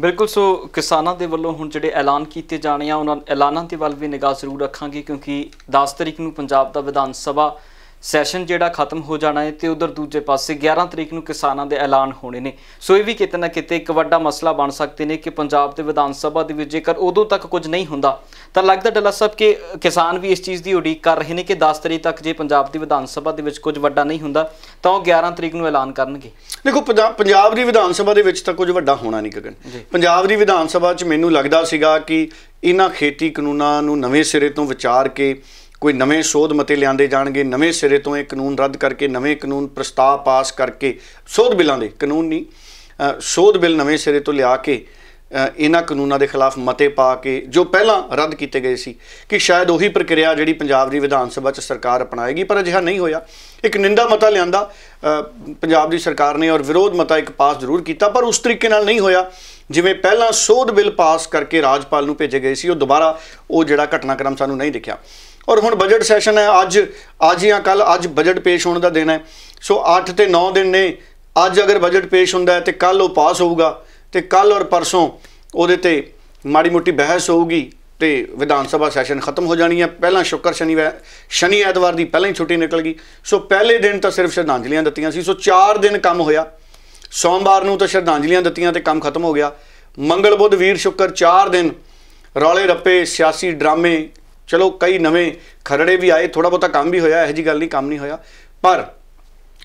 ਬਿਲਕੁਲ ਸੋ ਕਿਸਾਨਾਂ ਦੇ ਵੱਲੋਂ ਹੁਣ ਜਿਹੜੇ ਐਲਾਨ ਕੀਤੇ ਜਾਣੇ ਆ ਉਹਨਾਂ ਐਲਾਨਾਂ ਤੇ ਵੱਲ ਵੀ ਨਿਗਾਹ ਜ਼ਰੂਰ ਰੱਖਾਂਗੇ ਕਿਉਂਕਿ 10 ਤਰੀਕ ਨੂੰ ਪੰਜਾਬ ਦਾ ਵਿਧਾਨ ਸਭਾ ਸੈਸ਼ਨ ਜਿਹੜਾ ਖਤਮ ਹੋ ਜਾਣਾ ਹੈ ਤੇ ਉਧਰ ਦੂਜੇ ਪਾਸੇ 11 ਤਰੀਕ ਨੂੰ ਕਿਸਾਨਾਂ ਦੇ ਐਲਾਨ ਹੋਣੇ ਨੇ ਸੋ ਇਹ ਵੀ ਕਿਤੇ ਨਾ ਕਿਤੇ ਇੱਕ ਵੱਡਾ ਮਸਲਾ ਬਣ ਸਕਦੇ ਨੇ ਕਿ ਪੰਜਾਬ ਦੇ ਵਿਧਾਨ ਸਭਾ ਦੇ ਵਿੱਚ ਜੇਕਰ ਉਦੋਂ ਤੱਕ ਕੁਝ ਨਹੀਂ ਹੁੰਦਾ ਤਾਂ ਲੱਗਦਾ ਡੱਲਾ ਸਾਹਿਬ ਕਿ ਕਿਸਾਨ ਵੀ ਇਸ ਚੀਜ਼ ਦੀ ਉਡੀਕ ਕਰ ਰਹੇ ਨੇ ਕਿ 10 ਤਰੀਕ ਤੱਕ ਜੇ ਪੰਜਾਬ ਦੀ ਵਿਧਾਨ ਸਭਾ ਦੇ ਵਿੱਚ ਕੁਝ ਵੱਡਾ ਨਹੀਂ ਹੁੰਦਾ ਤਾਂ ਉਹ 11 ਤਰੀਕ ਨੂੰ ਐਲਾਨ ਕਰਨਗੇ ਦੇਖੋ ਪੰਜਾਬ ਦੀ ਵਿਧਾਨ ਸਭਾ ਦੇ ਵਿੱਚ ਤਾਂ ਕੁਝ ਵੱਡਾ ਹੋਣਾ ਨਹੀਂ ਗਗਨ ਪੰਜਾਬ ਦੀ ਵਿਧਾਨ ਸਭਾ 'ਚ ਮੈਨੂੰ ਲੱਗਦਾ ਸੀਗਾ ਕਿ ਇਹਨਾਂ ਖੇਤੀ ਕਾਨੂੰਨਾਂ ਨੂੰ ਨਵੇਂ ਸਿਰੇ ਤੋਂ ਵਿਚਾਰ ਕੇ ਕੋਈ ਨਵੇਂ ਸੋਧ ਮਤੇ ਲਿਆਂਦੇ ਜਾਣਗੇ ਨਵੇਂ ਸਿਰੇ ਤੋਂ ਇਹ ਕਾਨੂੰਨ ਰੱਦ ਕਰਕੇ ਨਵੇਂ ਕਾਨੂੰਨ ਪ੍ਰਸਤਾਵ ਪਾਸ ਕਰਕੇ ਸੋਧ ਬਿੱਲਾਂ ਦੇ ਕਾਨੂੰਨ ਨਹੀਂ ਸੋਧ ਬਿੱਲ ਨਵੇਂ ਸਿਰੇ ਤੋਂ ਲਿਆ ਕੇ ਇਹਨਾਂ ਕਾਨੂੰਨਾਂ ਦੇ ਖਿਲਾਫ ਮਤੇ ਪਾ ਕੇ ਜੋ ਪਹਿਲਾਂ ਰੱਦ ਕੀਤੇ ਗਏ ਸੀ ਕਿ ਸ਼ਾਇਦ ਉਹੀ ਪ੍ਰਕਿਰਿਆ ਜਿਹੜੀ ਪੰਜਾਬ ਦੀ ਵਿਧਾਨ ਸਭਾ 'ਚ ਸਰਕਾਰ ਅਪਣਾਏਗੀ ਪਰ ਅਜਿਹਾ ਨਹੀਂ ਹੋਇਆ ਇੱਕ ਨਿੰਦਾ ਮਤਾ ਲਿਆਂਦਾ ਪੰਜਾਬ ਦੀ ਸਰਕਾਰ ਨੇ ਔਰ ਵਿਰੋਧ ਮਤਾ ਇੱਕ ਪਾਸ ਜ਼ਰੂਰ ਕੀਤਾ ਪਰ ਉਸ ਤਰੀਕੇ ਨਾਲ ਨਹੀਂ ਹੋਇਆ ਜਿਵੇਂ ਪਹਿਲਾਂ ਸੋਧ ਬਿੱਲ ਪਾਸ ਕਰਕੇ ਰਾਜਪਾਲ ਨੂੰ ਭੇਜੇ ਗਏ ਸੀ ਉਹ ਦੁਬਾਰਾ ਉਹ ਜਿਹੜਾ ਘਟਨਾਕ੍ਰਮ ਸਾਨੂੰ ਨਹੀਂ ਦਿਖਿਆ ਔਰ ਹੁਣ ਬਜਟ ਸੈਸ਼ਨ ਹੈ ਅੱਜ ਅੱਜ ਜਾਂ ਕੱਲ ਅੱਜ ਬਜਟ ਪੇਸ਼ ਹੋਣ ਦਾ ਦਿਨ ਹੈ ਸੋ 8 ਤੇ 9 ਦਿਨ ਨੇ ਅੱਜ ਅਗਰ ਬਜਟ ਪੇਸ਼ ਹੁੰਦਾ ਹੈ ਤੇ ਕੱਲ ਉਹ ਪਾਸ ਹੋਊਗਾ ਤੇ ਕੱਲ ਔਰ ਪਰਸੋਂ ਉਹਦੇ ਤੇ ਮਾੜੀ ਮੋਟੀ ਬਹਿਸ ਹੋਊਗੀ ਤੇ ਵਿਧਾਨ ਸਭਾ ਸੈਸ਼ਨ ਖਤਮ ਹੋ ਜਾਣੀ ਹੈ ਪਹਿਲਾਂ ਸ਼ੁੱਕਰ ਸ਼ਨੀ ਸ਼ਨੀ ਐਤਵਾਰ ਦੀ ਪਹਿਲਾਂ ਹੀ ਛੁੱਟੀ ਨਿਕਲ ਗਈ ਸੋ ਪਹਿਲੇ ਦਿਨ ਤਾਂ ਸਿਰਫ ਸ਼ਰਧਾਂਜਲੀਆਂ ਦਿੱਤੀਆਂ ਸੀ ਸੋ 4 ਦਿਨ ਕੰਮ ਹੋਇਆ ਸੋਮਵਾਰ ਨੂੰ ਤਾਂ ਸ਼ਰਧਾਂਜਲੀਆਂ ਦਿੱਤੀਆਂ ਤੇ ਕੰਮ ਖਤਮ ਹੋ ਗਿਆ ਮੰਗਲ ਬੁੱਧ ਵੀਰ ਸ਼ੁੱਕਰ 4 ਦਿਨ ਰੌਲੇ ਰੱਪੇ ਸਿਆਸੀ ਡਰਾਮੇ ਚਲੋ ਕਈ ਨਵੇਂ ਖਰੜੇ ਵੀ ਆਏ ਥੋੜਾ ਬੋਤਾ ਕੰਮ ਵੀ ਹੋਇਆ ਇਹ ਜੀ ਗੱਲ ਨਹੀਂ ਕੰਮ ਨਹੀਂ ਹੋਇਆ ਪਰ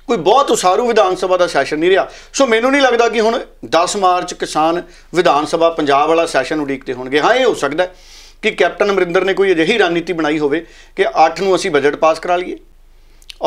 ਕੋਈ ਬਹੁਤ ਉਸਾਰੂ ਵਿਧਾਨ ਸਭਾ ਦਾ ਸੈਸ਼ਨ ਨਹੀਂ ਰਿਹਾ ਸੋ ਮੈਨੂੰ ਨਹੀਂ ਲੱਗਦਾ ਕਿ ਹੁਣ 10 ਮਾਰਚ ਕਿਸਾਨ ਵਿਧਾਨ ਸਭਾ ਪੰਜਾਬ ਵਾਲਾ ਸੈਸ਼ਨ ਉਡੀਕਦੇ ਹੋਣਗੇ ਹਾਂ ਇਹ ਹੋ ਸਕਦਾ ਕਿ ਕੈਪਟਨ ਅਮਰਿੰਦਰ ਨੇ ਕੋਈ ਅਜਿਹੀ ਰਣਨੀਤੀ ਬਣਾਈ ਹੋਵੇ ਕਿ 8 ਨੂੰ ਅਸੀਂ ਬਜਟ ਪਾਸ ਕਰਾ ਲਈਏ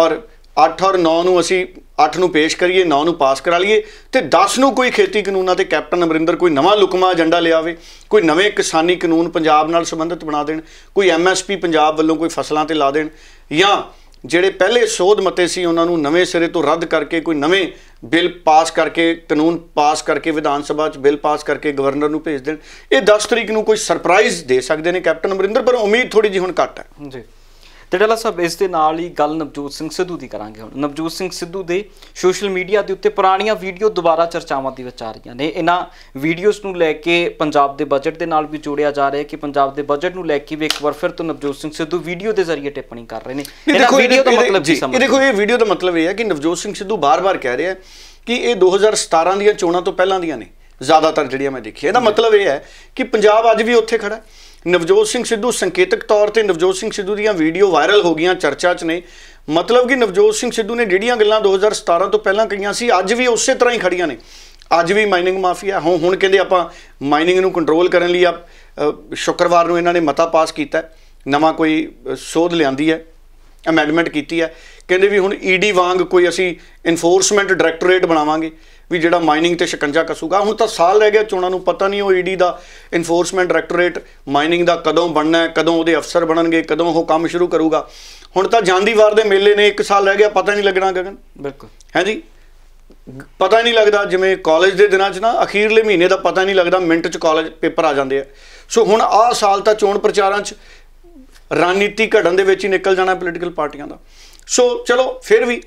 ਔਰ 8 ਔਰ 9 ਨੂੰ ਅਸੀਂ 8 ਨੂੰ ਪੇਸ਼ ਕਰੀਏ 9 ਨੂੰ ਪਾਸ ਕਰਾ ਲਈਏ ਤੇ 10 ਨੂੰ ਕੋਈ ਖੇਤੀ ਕਾਨੂੰਨਾਂ ਤੇ ਕੈਪਟਨ ਅਮਰਿੰਦਰ ਕੋਈ ਨਵਾਂ ਲੁਕਮਾ ਏਜੰਡਾ ਲਿਆਵੇ ਕੋਈ ਨਵੇਂ ਕਿਸਾਨੀ ਕਾਨੂੰਨ ਪੰਜਾਬ ਨਾਲ ਸੰਬੰਧਿਤ ਬਣਾ ਦੇਣ ਕੋਈ ਐਮਐਸਪੀ ਪੰਜਾਬ ਵੱਲੋਂ ਕੋਈ ਫਸਲਾਂ ਤੇ ਲਾ ਦੇਣ ਜਾਂ ਜਿਹੜੇ ਪਹਿਲੇ ਸੋਧ ਮਤੇ ਸੀ ਉਹਨਾਂ ਨੂੰ ਨਵੇਂ ਸਿਰੇ ਤੋਂ ਰੱਦ ਕਰਕੇ ਕੋਈ ਨਵੇਂ ਬਿੱਲ ਪਾਸ ਕਰਕੇ ਕਾਨੂੰਨ ਪਾਸ ਕਰਕੇ ਵਿਧਾਨ ਸਭਾ 'ਚ ਬਿੱਲ ਪਾਸ ਕਰਕੇ ਗਵਰਨਰ ਨੂੰ ਭੇਜ ਦੇਣ ਇਹ 10 ਤਰੀਕ ਨੂੰ ਕੋਈ ਸਰਪ੍ਰਾਈਜ਼ ਦੇ ਸਕਦੇ ਨੇ ਕੈਪਟਨ ਅਮਰਿੰਦਰ ਪਰ ਉਮੀਦ ਥੋੜੀ ਜੀ ਹੁਣ ਘੱਟ ਹੈ ਜੀ ਟਡਲਾ ਸਾਹਿਬ ਇਸ ਦੇ ਨਾਲ ਹੀ ਗੱਲ ਨਵਜੋਤ ਸਿੰਘ ਸਿੱਧੂ ਦੀ ਕਰਾਂਗੇ ਹੁਣ ਨਵਜੋਤ ਸਿੰਘ ਸਿੱਧੂ ਦੇ ਸੋਸ਼ਲ ਮੀਡੀਆ ਦੇ ਉੱਤੇ ਪੁਰਾਣੀਆਂ ਵੀਡੀਓ ਦੁਬਾਰਾ ਚਰਚਾਵਾਂ ਦੀ ਵਿੱਚ ਆ ਰਹੀਆਂ ਨੇ ਇਹਨਾਂ ਵੀਡੀਓਜ਼ ਨੂੰ ਲੈ ਕੇ ਪੰਜਾਬ ਦੇ ਬਜਟ ਦੇ ਨਾਲ ਵੀ ਜੋੜਿਆ ਜਾ ਰਿਹਾ ਹੈ ਕਿ ਪੰਜਾਬ ਦੇ ਬਜਟ ਨੂੰ ਲੈ ਕੇ ਵੀ ਇੱਕ ਵਾਰ ਫਿਰ ਤੋਂ ਨਵਜੋਤ ਸਿੰਘ ਸਿੱਧੂ ਵੀਡੀਓ ਦੇ ਜ਼ਰੀਏ ਟਿੱਪਣੀ ਕਰ ਰਹੇ ਨੇ ਇਹਨਾਂ ਵੀਡੀਓ ਦਾ ਮਤਲਬ ਕੀ ਸਮਝ ਦੇਖੋ ਇਹ ਵੀਡੀਓ ਦਾ ਮਤਲਬ ਇਹ ਹੈ ਕਿ ਨਵਜੋਤ ਸਿੰਘ ਸਿੱਧੂ ਬਾਰ-ਬਾਰ ਕਹਿ ਰਿਹਾ ਕਿ ਇਹ 2017 ਦੀਆਂ ਚੋਣਾਂ ਤੋਂ ਪਹਿਲਾਂ ਦੀਆਂ ਨੇ ਜ਼ਿਆਦਾਤਰ ਜਿਹੜੀਆਂ ਮੈਂ ਦੇਖੀਆਂ ਇਹਦਾ ਮਤਲਬ ਇਹ ਹੈ ਕਿ ਪੰਜਾਬ ਅੱਜ ਵੀ ਉੱਥੇ ਖੜਾ ਹੈ ਨਵਜੋਤ ਸਿੰਘ ਸਿੱਧੂ ਸੰਕੇਤਕ ਤੌਰ ਤੇ ਨਵਜੋਤ ਸਿੰਘ ਸਿੱਧੂ ਦੀਆਂ ਵੀਡੀਓ ਵਾਇਰਲ ਹੋ ਗਈਆਂ ਚਰਚਾ 'ਚ ਨੇ ਮਤਲਬ ਕਿ ਨਵਜੋਤ ਸਿੰਘ ਸਿੱਧੂ ਨੇ ਜਿਹੜੀਆਂ ਗੱਲਾਂ 2017 ਤੋਂ ਪਹਿਲਾਂ ਕਹੀਆਂ ਸੀ ਅੱਜ ਵੀ ਉਸੇ ਤਰ੍ਹਾਂ ਹੀ ਖੜੀਆਂ ਨੇ ਅੱਜ ਵੀ ਮਾਈਨਿੰਗ ਮਾਫੀਆ ਹੋ ਹੁਣ ਕਹਿੰਦੇ ਆਪਾਂ ਮਾਈਨਿੰਗ ਨੂੰ ਕੰਟਰੋਲ ਕਰਨ ਲਈ ਆ ਸ਼ੁੱਕਰਵਾਰ ਨੂੰ ਇਹਨਾਂ ਨੇ ਮਤਾ ਪਾਸ ਕੀਤਾ ਨਵਾਂ ਕੋਈ ਸੋਧ ਲਿਆਂਦੀ ਹੈ ਅਮੈਂਡਮੈਂਟ ਕੀਤੀ ਹੈ ਕਹਿੰਦੇ ਵੀ ਹੁਣ ਈਡੀ e ਵਾਂਗ ਕੋਈ ਅਸੀਂ ਇਨਫੋਰਸਮੈਂਟ ਡਾਇਰੈਕਟੋਰੇਟ ਬਣਾਵਾਂਗੇ ਵੀ ਜਿਹੜਾ ਮਾਈਨਿੰਗ ਤੇ ਸ਼ਿਕੰਜਾ ਕਸੂਗਾ ਹੁਣ ਤਾਂ ਸਾਲ ਰਹਿ ਗਿਆ ਚੋਣਾਂ ਨੂੰ ਪਤਾ ਨਹੀਂ ਉਹ ਈਡੀ e ਦਾ ਇਨਫੋਰਸਮੈਂਟ ਡਾਇਰੈਕਟੋਰੇਟ ਮਾਈਨਿੰਗ ਦਾ ਕਦੋਂ ਬਣਨਾ ਹੈ ਕਦੋਂ ਉਹਦੇ ਅਫਸਰ ਬਣਨਗੇ ਕਦੋਂ ਉਹ ਕੰਮ ਸ਼ੁਰੂ ਕਰੂਗਾ ਹੁਣ ਤਾਂ ਜਾਂਦੀਵਾਰ ਦੇ ਮੇਲੇ ਨੇ 1 ਸਾਲ ਰਹਿ ਗਿਆ ਪਤਾ ਨਹੀਂ ਲੱਗਣਾ ਗਗਨ ਬਿਲਕੁਲ ਹਾਂਜੀ ਪਤਾ ਨਹੀਂ ਲੱਗਦਾ ਜਿਵੇਂ ਕਾਲਜ ਦੇ ਦਿਨਾਂ 'ਚ ਨਾ ਅਖੀਰਲੇ ਮਹੀਨੇ ਦਾ ਪਤਾ ਨਹੀਂ ਲੱਗਦਾ ਮਿੰਟ 'ਚ ਕਾਲਜ ਪੇਪਰ ਆ ਜਾਂਦੇ ਆ ਸੋ ਹੁਣ ਆਹ ਸਾਲ ਤਾਂ ਚੋਣ ਪ੍ਰਚਾਰਾਂ 'ਚ ਰਣਨੀਤੀ ਘੜਨ ਦੇ ਵਿੱਚ ਹੀ ਨਿਕਲ ਜਾਣਾ ਪੋਲੀਟੀਕਲ ਪਾਰਟੀਆਂ ਦਾ ਸੋ ਚਲੋ ਫਿਰ ਵੀ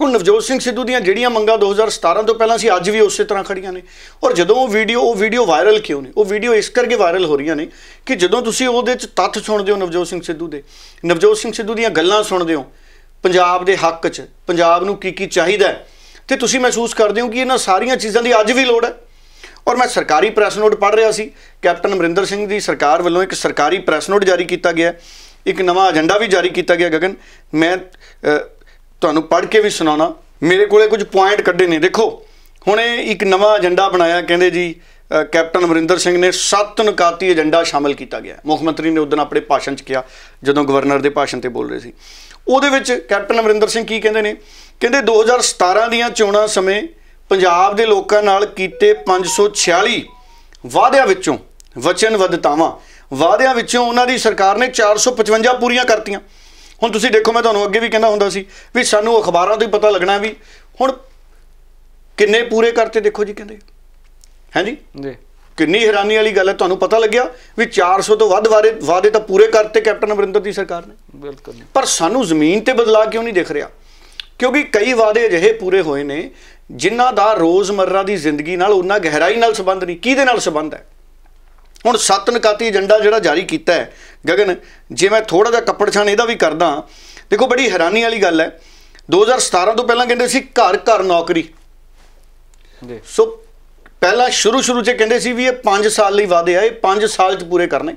ਹੁਣ ਨਵਜੋਤ ਸਿੰਘ ਸਿੱਧੂ ਦੀਆਂ ਜਿਹੜੀਆਂ ਮੰਗਾਂ 2017 ਤੋਂ ਪਹਿਲਾਂ ਸੀ ਅੱਜ ਵੀ ਉਸੇ ਤਰ੍ਹਾਂ ਖੜੀਆਂ ਨੇ ਔਰ ਜਦੋਂ ਉਹ ਵੀਡੀਓ ਉਹ ਵੀਡੀਓ ਵਾਇਰਲ ਕਿਉਂ ਨੇ ਉਹ ਵੀਡੀਓ ਇਸ ਕਰਕੇ ਵਾਇਰਲ ਹੋ ਰਹੀਆਂ ਨੇ ਕਿ ਜਦੋਂ ਤੁਸੀਂ ਉਹਦੇ ਚ ਤੱਥ ਸੁਣਦੇ ਹੋ ਨਵਜੋਤ ਸਿੰਘ ਸਿੱਧੂ ਦੇ ਨਵਜੋਤ ਸਿੰਘ ਸਿੱਧੂ ਦੀਆਂ ਗੱਲਾਂ ਸੁਣਦੇ ਹੋ ਪੰਜਾਬ ਦੇ ਹੱਕ 'ਚ ਪੰਜਾਬ ਨੂੰ ਕੀ ਕੀ ਚਾਹੀਦਾ ਤੇ ਤੁਸੀਂ ਮਹਿਸੂਸ ਕਰਦੇ ਹੋ ਕਿ ਇਹਨਾਂ ਸਾਰੀਆਂ ਚੀਜ਼ਾਂ ਦੀ ਅੱਜ ਵੀ ਲੋੜ ਹੈ ਔਰ ਮੈਂ ਸਰਕਾਰੀ ਪ੍ਰੈਸ ਨੋਟ ਪੜ੍ਹ ਰਿਹਾ ਸੀ ਕੈਪਟਨ ਅਮਰਿੰਦਰ ਸਿੰਘ ਦੀ ਸਰਕਾਰ ਵੱਲੋਂ ਇੱਕ ਸਰਕਾਰੀ ਪ੍ਰੈਸ ਨੋਟ ਜਾਰੀ ਕੀਤਾ ਗਿਆ ਇੱਕ ਨਵਾਂ ਏਜੰਡਾ ਵੀ ਜਾਰੀ ਕੀਤਾ ਗਿਆ ਗਗਨ ਮੈਂ ਤੁਹਾਨੂੰ ਪੜ੍ਹ ਕੇ ਵੀ ਸੁਣਾਉਣਾ ਮੇਰੇ ਕੋਲੇ ਕੁਝ ਪੁਆਇੰਟ ਕੱਢੇ ਨੇ ਦੇਖੋ ਹੁਣ ਇਹ ਇੱਕ ਨਵਾਂ ਏਜੰਡਾ ਬਣਾਇਆ ਕਹਿੰਦੇ ਜੀ ਕੈਪਟਨ ਅਮਰਿੰਦਰ ਸਿੰਘ ਨੇ ਸੱਤ ਨਕਾਤੀ ਏਜੰਡਾ ਸ਼ਾਮਲ ਕੀਤਾ ਗਿਆ ਮੁੱਖ ਮੰਤਰੀ ਨੇ ਉਦੋਂ ਆਪਣੇ ਭਾਸ਼ਣ 'ਚ ਕਿਹਾ ਜਦੋਂ ਗਵਰਨਰ ਦੇ ਭਾਸ਼ਣ ਤੇ ਬੋਲ ਰਹੇ ਸੀ ਉਹਦੇ ਵਿੱਚ ਕੈਪਟਨ ਅਮਰਿੰਦਰ ਸਿੰਘ ਕੀ ਕਹਿੰਦੇ ਨੇ ਕਹਿੰਦੇ 2017 ਦੀਆਂ ਚੋਣਾਂ ਸਮੇਂ ਪੰਜਾਬ ਦੇ ਲੋਕਾਂ ਨਾਲ ਕੀਤੇ 546 ਵਾਅਦਿਆਂ ਵਿੱਚੋਂ ਵਚਨਬੱਧਤਾਵਾਂ ਵਾਅਦਿਆਂ ਵਿੱਚੋਂ ਉਹਨਾਂ ਦੀ ਸਰਕਾਰ ਨੇ 455 ਪੂਰੀਆਂ ਕਰਤੀਆਂ ਹੁਣ ਤੁਸੀਂ ਦੇਖੋ ਮੈਂ ਤੁਹਾਨੂੰ ਅੱਗੇ ਵੀ ਕਹਿੰਦਾ ਹੁੰਦਾ ਸੀ ਵੀ ਸਾਨੂੰ ਅਖਬਾਰਾਂ ਤੋਂ ਹੀ ਪਤਾ ਲੱਗਣਾ ਵੀ ਹੁਣ ਕਿੰਨੇ ਪੂਰੇ ਕਰਤੇ ਦੇਖੋ ਜੀ ਕਹਿੰਦੇ ਹੈ ਜੀ ਕਿੰਨੀ ਹੈਰਾਨੀ ਵਾਲੀ ਗੱਲ ਹੈ ਤੁਹਾਨੂੰ ਪਤਾ ਲੱਗਿਆ ਵੀ 400 ਤੋਂ ਵੱਧ ਵਾਰੇ ਵਾਦੇ ਤਾਂ ਪੂਰੇ ਕਰਤੇ ਕੈਪਟਨ ਅਮਰਿੰਦਰ ਦੀ ਸਰਕਾਰ ਨੇ ਬਿਲਕੁਲ ਪਰ ਸਾਨੂੰ ਜ਼ਮੀਨ ਤੇ ਬਦਲਾ ਕਿਉਂ ਨਹੀਂ ਦਿਖ ਰਿਹਾ ਕਿਉਂਕਿ ਕਈ ਵਾਦੇ ਅਜਿਹੇ ਪੂਰੇ ਹੋਏ ਨੇ ਜਿਨ੍ਹਾਂ ਦਾ ਰੋਜ਼ਮਰਰਾ ਦੀ ਜ਼ਿੰਦਗੀ ਨਾਲ ਉਹਨਾਂ ਗਹਿਰਾਈ ਨਾਲ ਸੰਬੰਧ ਨਹੀਂ ਕਿਹਦੇ ਨਾਲ ਸੰਬੰਧ ਹੈ ਹੁਣ ਸੱਤ ਨਕਾਤੀ ਏਜੰਡਾ ਜਿਹੜਾ ਜਾਰੀ ਕੀਤਾ ਹੈ ਗਗਨ ਜੇ ਮੈਂ ਥੋੜਾ ਜਿਹਾ ਕੱਪੜ ਛਾਣ ਇਹਦਾ ਵੀ ਕਰਦਾ ਦੇਖੋ ਬੜੀ ਹੈਰਾਨੀ ਵਾਲੀ ਗੱਲ ਹੈ 2017 ਤੋਂ ਪਹਿਲਾਂ ਕਹਿੰਦੇ ਸੀ ਘਰ ਘਰ ਨੌਕਰੀ ਜੀ ਸੋ ਪਹਿਲਾਂ ਸ਼ੁਰੂ ਸ਼ੁਰੂ 'ਚ ਕਹਿੰਦੇ ਸੀ ਵੀ ਇਹ 5 ਸਾਲ ਲਈ ਵਾਅਦੇ ਆ ਇਹ 5 ਸਾਲ 'ਚ ਪੂਰੇ ਕਰਨੇ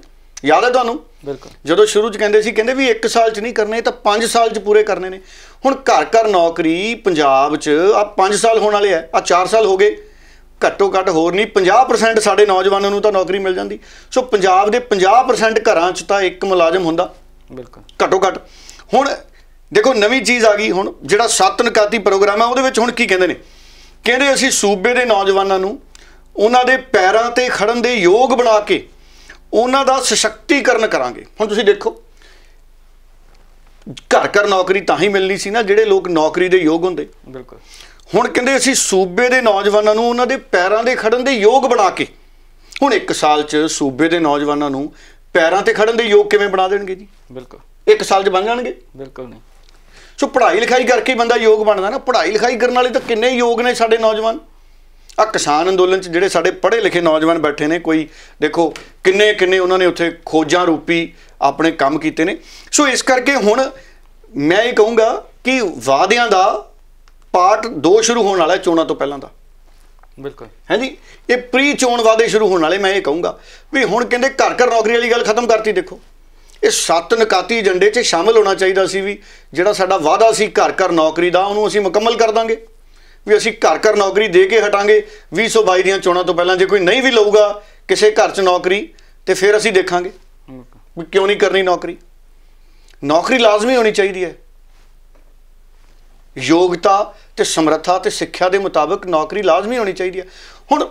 ਯਾਦ ਹੈ ਤੁਹਾਨੂੰ ਬਿਲਕੁਲ ਜਦੋਂ ਸ਼ੁਰੂ 'ਚ ਕਹਿੰਦੇ ਸੀ ਕਹਿੰਦੇ ਵੀ 1 ਸਾਲ 'ਚ ਨਹੀਂ ਕਰਨੇ ਤਾਂ 5 ਸਾਲ 'ਚ ਪੂਰੇ ਕਰਨੇ ਨੇ ਹੁਣ ਘਰ ਘਰ ਨੌਕਰੀ ਪੰਜਾਬ 'ਚ ਆ 5 ਸਾਲ ਹੋਣ ਵਾਲੇ ਆ ਆ 4 ਸਾਲ ਹੋ ਗਏ ਘੱਟੋ ਘੱਟ ਹੋਰ ਨਹੀਂ 50% ਸਾਡੇ ਨੌਜਵਾਨਾਂ ਨੂੰ ਤਾਂ ਨੌਕਰੀ ਮਿਲ ਜਾਂਦੀ ਸੋ ਪੰਜਾਬ ਦੇ 50% ਘਰਾਂ 'ਚ ਤਾਂ ਇੱਕ ਮੁਲਾਜ਼ਮ ਹੁੰਦਾ ਬਿਲਕੁਲ ਘੱਟੋ ਘੱਟ ਹੁਣ ਦੇਖੋ ਨਵੀਂ ਚੀਜ਼ ਆ ਗਈ ਹੁਣ ਜਿਹੜਾ ਸੱਤ ਨਕਾਤੀ ਪ੍ਰੋਗਰਾਮ ਹੈ ਉਹਦੇ ਵਿੱਚ ਹੁਣ ਕੀ ਕਹਿੰਦੇ ਨੇ ਕਹਿੰਦੇ ਅਸੀਂ ਸੂਬੇ ਦੇ ਨੌਜਵਾਨਾਂ ਨੂੰ ਉਹਨਾਂ ਦੇ ਪੈਰਾਂ ਤੇ ਖੜਨ ਦੇ ਯੋਗ ਬਣਾ ਕੇ ਉਹਨਾਂ ਦਾ ਸਸ਼ਕਤੀਕਰਨ ਕਰਾਂਗੇ ਹੁਣ ਤੁਸੀਂ ਦੇਖੋ ਘਰ ਘਰ ਨੌਕਰੀ ਤਾਂ ਹੀ ਮਿਲਣੀ ਸੀ ਨਾ ਜਿਹੜੇ ਲੋਕ ਨੌਕਰੀ ਦੇ ਯੋਗ ਹੁੰਦੇ ਬਿਲਕੁਲ ਹੁਣ ਕਹਿੰਦੇ ਅਸੀਂ ਸੂਬੇ ਦੇ ਨੌਜਵਾਨਾਂ ਨੂੰ ਉਹਨਾਂ ਦੇ ਪੈਰਾਂ ਦੇ ਖੜਨ ਦੇ ਯੋਗ ਬਣਾ ਕੇ ਹੁਣ 1 ਸਾਲ 'ਚ ਸੂਬੇ ਦੇ ਨੌਜਵਾਨਾਂ ਨੂੰ ਪੈਰਾਂ ਤੇ ਖੜਨ ਦੇ ਯੋਗ ਕਿਵੇਂ ਬਣਾ ਦੇਣਗੇ ਜੀ ਬਿਲਕੁਲ 1 ਸਾਲ 'ਚ ਬਣ ਜਾਣਗੇ ਬਿਲਕੁਲ ਨਹੀਂ ਸੋ ਪੜ੍ਹਾਈ ਲਿਖਾਈ ਕਰਕੇ ਹੀ ਬੰਦਾ ਯੋਗ ਬਣਦਾ ਨਾ ਪੜ੍ਹਾਈ ਲਿਖਾਈ ਕਰਨ ਵਾਲੇ ਤਾਂ ਕਿੰਨੇ ਯੋਗ ਨੇ ਸਾਡੇ ਨੌਜਵਾਨ ਆ ਕਿਸਾਨ ਅੰਦੋਲਨ 'ਚ ਜਿਹੜੇ ਸਾਡੇ ਪੜ੍ਹੇ ਲਿਖੇ ਨੌਜਵਾਨ ਬੈਠੇ ਨੇ ਕੋਈ ਦੇਖੋ ਕਿੰਨੇ ਕਿੰਨੇ ਉਹਨਾਂ ਨੇ ਉੱਥੇ ਖੋਜਾਂ ਰੂਪੀ ਆਪਣੇ ਕੰਮ ਕੀਤੇ ਨੇ ਸੋ ਇਸ ਕਰਕੇ ਹੁਣ ਮੈਂ ਇਹ ਕਹੂੰਗਾ ਕਿ ਵਾਅਦਿਆਂ ਦਾ ਪਾਰਟ 2 ਸ਼ੁਰੂ ਹੋਣ ਵਾਲਾ ਚੋਣਾਂ ਤੋਂ ਪਹਿਲਾਂ ਦਾ ਬਿਲਕੁਲ ਜੀ ਇਹ ਪ੍ਰੀ ਚੋਣ ਵਾਦੇ ਸ਼ੁਰੂ ਹੋਣ ਵਾਲੇ ਮੈਂ ਇਹ ਕਹੂੰਗਾ ਵੀ ਹੁਣ ਕਹਿੰਦੇ ਘਰ ਘਰ ਨੌਕਰੀ ਵਾਲੀ ਗੱਲ ਖਤਮ ਕਰਤੀ ਦੇਖੋ ਇਹ ਸੱਤ ਨਕਾਤੀ ਏਜੰਡੇ 'ਚ ਸ਼ਾਮਲ ਹੋਣਾ ਚਾਹੀਦਾ ਸੀ ਵੀ ਜਿਹੜਾ ਸਾਡਾ ਵਾਅਦਾ ਸੀ ਘਰ ਘਰ ਨੌਕਰੀ ਦਾ ਉਹਨੂੰ ਅਸੀਂ ਮੁਕੰਮਲ ਕਰ ਦਾਂਗੇ ਵੀ ਅਸੀਂ ਘਰ ਘਰ ਨੌਕਰੀ ਦੇ ਕੇ ਹਟਾਂਗੇ 2022 ਦੀਆਂ ਚੋਣਾਂ ਤੋਂ ਪਹਿਲਾਂ ਜੇ ਕੋਈ ਨਹੀਂ ਵੀ ਲਊਗਾ ਕਿਸੇ ਘਰ 'ਚ ਨੌਕਰੀ ਤੇ ਫਿਰ ਅਸੀਂ ਦੇਖਾਂਗੇ ਵੀ ਕਿਉਂ ਨਹੀਂ ਕਰਨੀ ਨੌਕਰੀ ਨੌਕਰੀ ਲਾਜ਼ਮੀ ਹੋਣੀ ਚਾਹੀਦੀ ਹੈ ਯੋਗਤਾ ਤੇ ਸਮਰੱਥਾ ਤੇ ਸਿੱਖਿਆ ਦੇ ਮੁਤਾਬਕ ਨੌਕਰੀ ਲਾਜ਼ਮੀ ਹੋਣੀ ਚਾਹੀਦੀ ਹੈ ਹੁਣ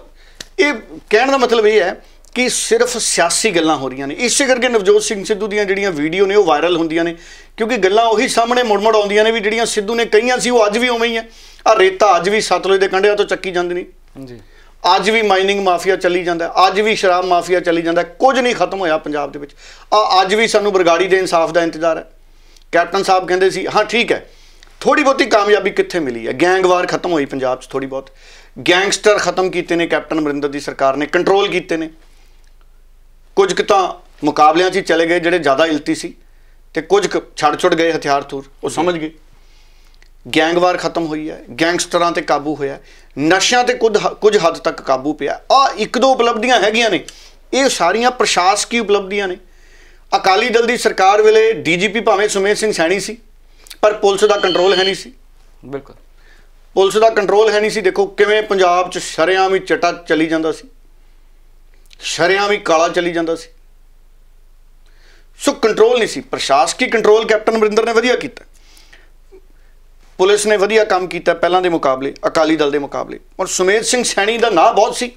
ਇਹ ਕਹਿਣ ਦਾ ਮਤਲਬ ਇਹ ਹੈ ਕਿ ਸਿਰਫ ਸਿਆਸੀ ਗੱਲਾਂ ਹੋ ਰਹੀਆਂ ਨੇ ਇਸੇ ਕਰਕੇ ਨਵਜੋਤ ਸਿੰਘ ਸਿੱਧੂ ਦੀਆਂ ਜਿਹੜੀਆਂ ਵੀਡੀਓ ਨੇ ਉਹ ਵਾਇਰਲ ਹੁੰਦੀਆਂ ਨੇ ਕਿਉਂਕਿ ਗੱਲਾਂ ਉਹੀ ਸਾਹਮਣੇ ਮੁੜ ਆਉਂਦੀਆਂ ਨੇ ਵੀ ਜਿਹੜੀਆਂ ਸਿੱਧੂ ਨੇ ਕਹੀਆਂ ਸੀ ਉਹ ਅੱਜ ਵੀ ਉਵੇਂ ਹੀ ਹੈ ਆ ਰੇਤਾ ਅੱਜ ਵੀ ਸਤਲੁਜ ਦੇ ਕੰਢਿਆਂ ਤੋਂ ਚੱਕੀ ਜਾਂਦੀ ਨਹੀਂ ਜੀ ਅੱਜ ਵੀ ਮਾਈਨਿੰਗ ਮਾਫੀਆ ਚੱਲੀ ਜਾਂਦਾ ਅੱਜ ਵੀ ਸ਼ਰਾਬ ਮਾਫੀਆ ਚੱਲੀ ਜਾਂਦਾ ਕੁਝ ਨਹੀਂ ਖਤਮ ਹੋਇਆ ਪੰਜਾਬ ਦੇ ਵਿੱਚ ਆ ਅੱਜ ਵੀ ਸਾਨੂੰ ਬਰਗਾੜੀ ਦੇ ਇਨਸਾਫ ਦਾ ਇੰਤਜ਼ਾਰ ਹੈ ਕੈਪਟਨ ਸਾਹਿਬ ਕਹਿੰਦੇ ਸੀ ਹਾਂ ਠੀਕ ਹੈ ਥੋੜੀ ਬਹੁਤੀ ਕਾਮਯਾਬੀ ਕਿੱਥੇ ਮਿਲੀ ਹੈ ਗੈਂਗਵਾਰ ਖਤਮ ਹੋਈ ਪੰਜਾਬ 'ਚ ਥੋੜੀ ਬਹੁਤ ਗੈਂਗਸਟਰ ਖਤਮ ਕੀਤੇ ਨੇ ਕੈਪਟਨ ਅਮਰਿੰਦਰ ਦੀ ਸਰਕਾਰ ਨੇ ਕੰਟਰੋਲ ਕੀਤੇ ਨੇ ਕੁਝ ਕੁ ਤਾਂ ਮੁਕਾਬਲਿਆਂ 'ਚ ਚਲੇ ਗਏ ਜਿਹੜੇ ਜ਼ਿਆਦਾ ਇਲਤੀ ਸੀ ਤੇ ਕੁਝ ਛੱਡ ਛੁੱਟ ਗਏ ਹਥਿਆਰ ਤੁਰ ਉਹ ਸਮਝ ਗਏ ਗੈਂਗਵਾਰ ਖਤਮ ਹੋਈ ਹੈ ਗੈਂਗਸਟਰਾਂ ਤੇ ਕਾਬੂ ਹੋਇਆ ਨਸ਼ਿਆਂ ਤੇ ਕੁਝ ਕੁਝ ਹੱਦ ਤੱਕ ਕਾਬੂ ਪਿਆ ਆ ਇੱਕ ਦੋ ਉਪਲਬਧੀਆਂ ਹੈਗੀਆਂ ਨੇ ਇਹ ਸਾਰੀਆਂ ਪ੍ਰਸ਼ਾਸਕੀ ਉਪਲਬਧੀਆਂ ਨੇ ਅਕਾਲੀ ਦਲ ਦੀ ਸਰਕਾਰ ਵੇਲੇ ਡੀਜੀਪੀ ਭਾਵੇਂ ਸੁਮੇਸ਼ ਸਿੰਘ ਸੈਣੀ ਸੀ ਪਰ ਪੁਲਿਸ ਦਾ ਕੰਟਰੋਲ ਹੈ ਨਹੀਂ ਸੀ ਬਿਲਕੁਲ ਪੁਲਿਸ ਦਾ ਕੰਟਰੋਲ ਹੈ ਨਹੀਂ ਸੀ ਦੇਖੋ ਕਿਵੇਂ ਪੰਜਾਬ 'ਚ ਸ਼ਰਿਆਂ ਵੀ ਚਟਾ ਚਲੀ ਜਾਂਦਾ ਸੀ ਸ਼ਰਿਆਂ ਵੀ ਕਾਲਾ ਚਲੀ ਜਾਂਦਾ ਸੀ ਸੋ ਕੰਟਰੋਲ ਨਹੀਂ ਸੀ ਪ੍ਰਸ਼ਾਸਕੀ ਕੰਟਰੋਲ ਕੈਪਟਨ ਅਮਰਿੰਦਰ ਨੇ ਵਧੀਆ ਕੀਤਾ ਪੁਲਿਸ ਨੇ ਵਧੀਆ ਕੰਮ ਕੀਤਾ ਪਹਿਲਾਂ ਦੇ ਮੁਕਾਬਲੇ ਅਕਾਲੀ ਦਲ ਦੇ ਮੁਕਾਬਲੇ ਔਰ ਸੁਮੇਧ ਸਿੰਘ ਸੈਣੀ ਦਾ ਨਾਂ ਬਹੁਤ ਸੀ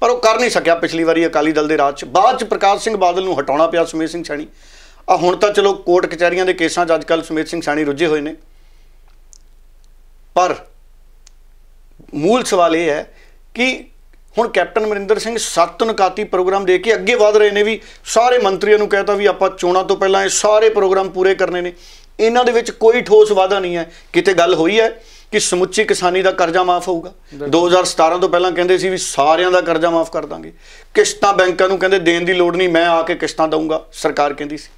ਪਰ ਉਹ ਕਰ ਨਹੀਂ ਸਕਿਆ ਪਿਛਲੀ ਵਾਰੀ ਅਕਾਲੀ ਦਲ ਦੇ ਰਾਜ 'ਚ ਬਾਅਦ 'ਚ ਪ੍ਰਕਾਸ਼ ਸਿੰਘ ਬਾਦਲ ਨੂੰ ਹਟਾਉਣਾ ਪਿਆ ਸੁਮੇਧ ਸਿੰਘ ਸੈਣੀ ਆ ਹੁਣ ਤਾਂ ਚਲੋ ਕੋਰਟ ਕਚਹਿਰੀਆਂ ਦੇ ਕੇਸਾਂ 'ਚ ਅੱਜਕੱਲ ਸੁਮੇਤ ਸਿੰਘ ਸਾਣੀ ਰੁੱਝੇ ਹੋਏ ਨੇ ਪਰ ਮੂਲ ਸਵਾਲ ਇਹ ਹੈ ਕਿ ਹੁਣ ਕੈਪਟਨ ਮਰਿੰਦਰ ਸਿੰਘ ਸੱਤ ਨਕਾਤੀ ਪ੍ਰੋਗਰਾਮ ਦੇ ਕੇ ਅੱਗੇ ਵਧ ਰਹੇ ਨੇ ਵੀ ਸਾਰੇ ਮੰਤਰੀਆਂ ਨੂੰ ਕਹਤਾ ਵੀ ਆਪਾਂ ਚੋਣਾਂ ਤੋਂ ਪਹਿਲਾਂ ਇਹ ਸਾਰੇ ਪ੍ਰੋਗਰਾਮ ਪੂਰੇ ਕਰਨੇ ਨੇ ਇਹਨਾਂ ਦੇ ਵਿੱਚ ਕੋਈ ਠੋਸ ਵਾਅਦਾ ਨਹੀਂ ਹੈ ਕਿਤੇ ਗੱਲ ਹੋਈ ਹੈ ਕਿ ਸਮੁੱਚੀ ਕਿਸਾਨੀ ਦਾ ਕਰਜ਼ਾ ਮਾਫ ਹੋਊਗਾ 2017 ਤੋਂ ਪਹਿਲਾਂ ਕਹਿੰਦੇ ਸੀ ਵੀ ਸਾਰਿਆਂ ਦਾ ਕਰਜ਼ਾ ਮਾਫ ਕਰ ਦਾਂਗੇ ਕਿਸ਼ਤਾਂ ਬੈਂਕਾਂ ਨੂੰ ਕਹਿੰਦੇ ਦੇਣ ਦੀ ਲੋੜ ਨਹੀਂ ਮੈਂ ਆ ਕੇ ਕਿਸ਼ਤਾਂ ਦਊਂਗਾ ਸਰਕਾਰ ਕਹਿੰਦੀ ਸੀ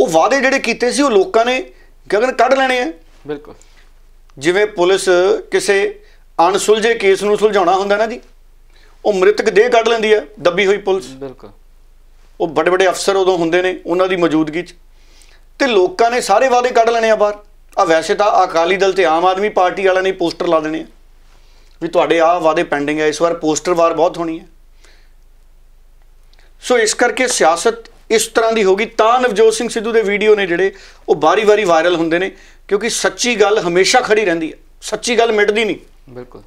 ਉਹ ਵਾਅਦੇ ਜਿਹੜੇ ਕੀਤੇ ਸੀ ਉਹ ਲੋਕਾਂ ਨੇ ਗਗਨ ਕੱਢ ਲੈਣੇ ਆ ਬਿਲਕੁਲ ਜਿਵੇਂ ਪੁਲਿਸ ਕਿਸੇ ਅਣਸੁਲਝੇ ਕੇਸ ਨੂੰ ਸੁਲਝਾਉਣਾ ਹੁੰਦਾ ਨਾ ਜੀ ਉਹ ਮ੍ਰਿਤਕ ਦੇਹ ਕੱਢ ਲੈਂਦੀ ਆ ਦੱਬੀ ਹੋਈ ਪੁਲਿਸ ਬਿਲਕੁਲ ਉਹ ਵੱਡੇ ਵੱਡੇ ਅਫਸਰ ਉਦੋਂ ਹੁੰਦੇ ਨੇ ਉਹਨਾਂ ਦੀ ਮੌਜੂਦਗੀ 'ਚ ਤੇ ਲੋਕਾਂ ਨੇ ਸਾਰੇ ਵਾਅਦੇ ਕੱਢ ਲੈਣੇ ਆ ਬਾਹਰ ਆ ਵੈਸੇ ਤਾਂ ਅਕਾਲੀ ਦਲ ਤੇ ਆਮ ਆਦਮੀ ਪਾਰਟੀ ਵਾਲਿਆਂ ਨੇ ਪੋਸਟਰ ਲਾ ਦੇਣੇ ਆ ਵੀ ਤੁਹਾਡੇ ਆ ਵਾਅਦੇ ਪੈਂਡਿੰਗ ਆ ਇਸ ਵਾਰ ਪੋਸਟਰ ਵਾਰ ਬਹੁਤ ਹੋਣੀ ਹੈ ਸੋ ਇਸ ਕਰਕੇ ਸਿਆਸਤ ਇਸ ਤਰ੍ਹਾਂ ਦੀ ਹੋ ਗਈ ਤਾਂ ਨਵਜੋਤ ਸਿੰਘ ਸਿੱਧੂ ਦੇ ਵੀਡੀਓ ਨੇ ਜਿਹੜੇ ਉਹ ਬਾਰੀ-ਬਾਰੀ ਵਾਇਰਲ ਹੁੰਦੇ ਨੇ ਕਿਉਂਕਿ ਸੱਚੀ ਗੱਲ ਹਮੇਸ਼ਾ ਖੜੀ ਰਹਿੰਦੀ ਹੈ ਸੱਚੀ ਗੱਲ ਮਿਟਦੀ ਨਹੀਂ ਬਿਲਕੁਲ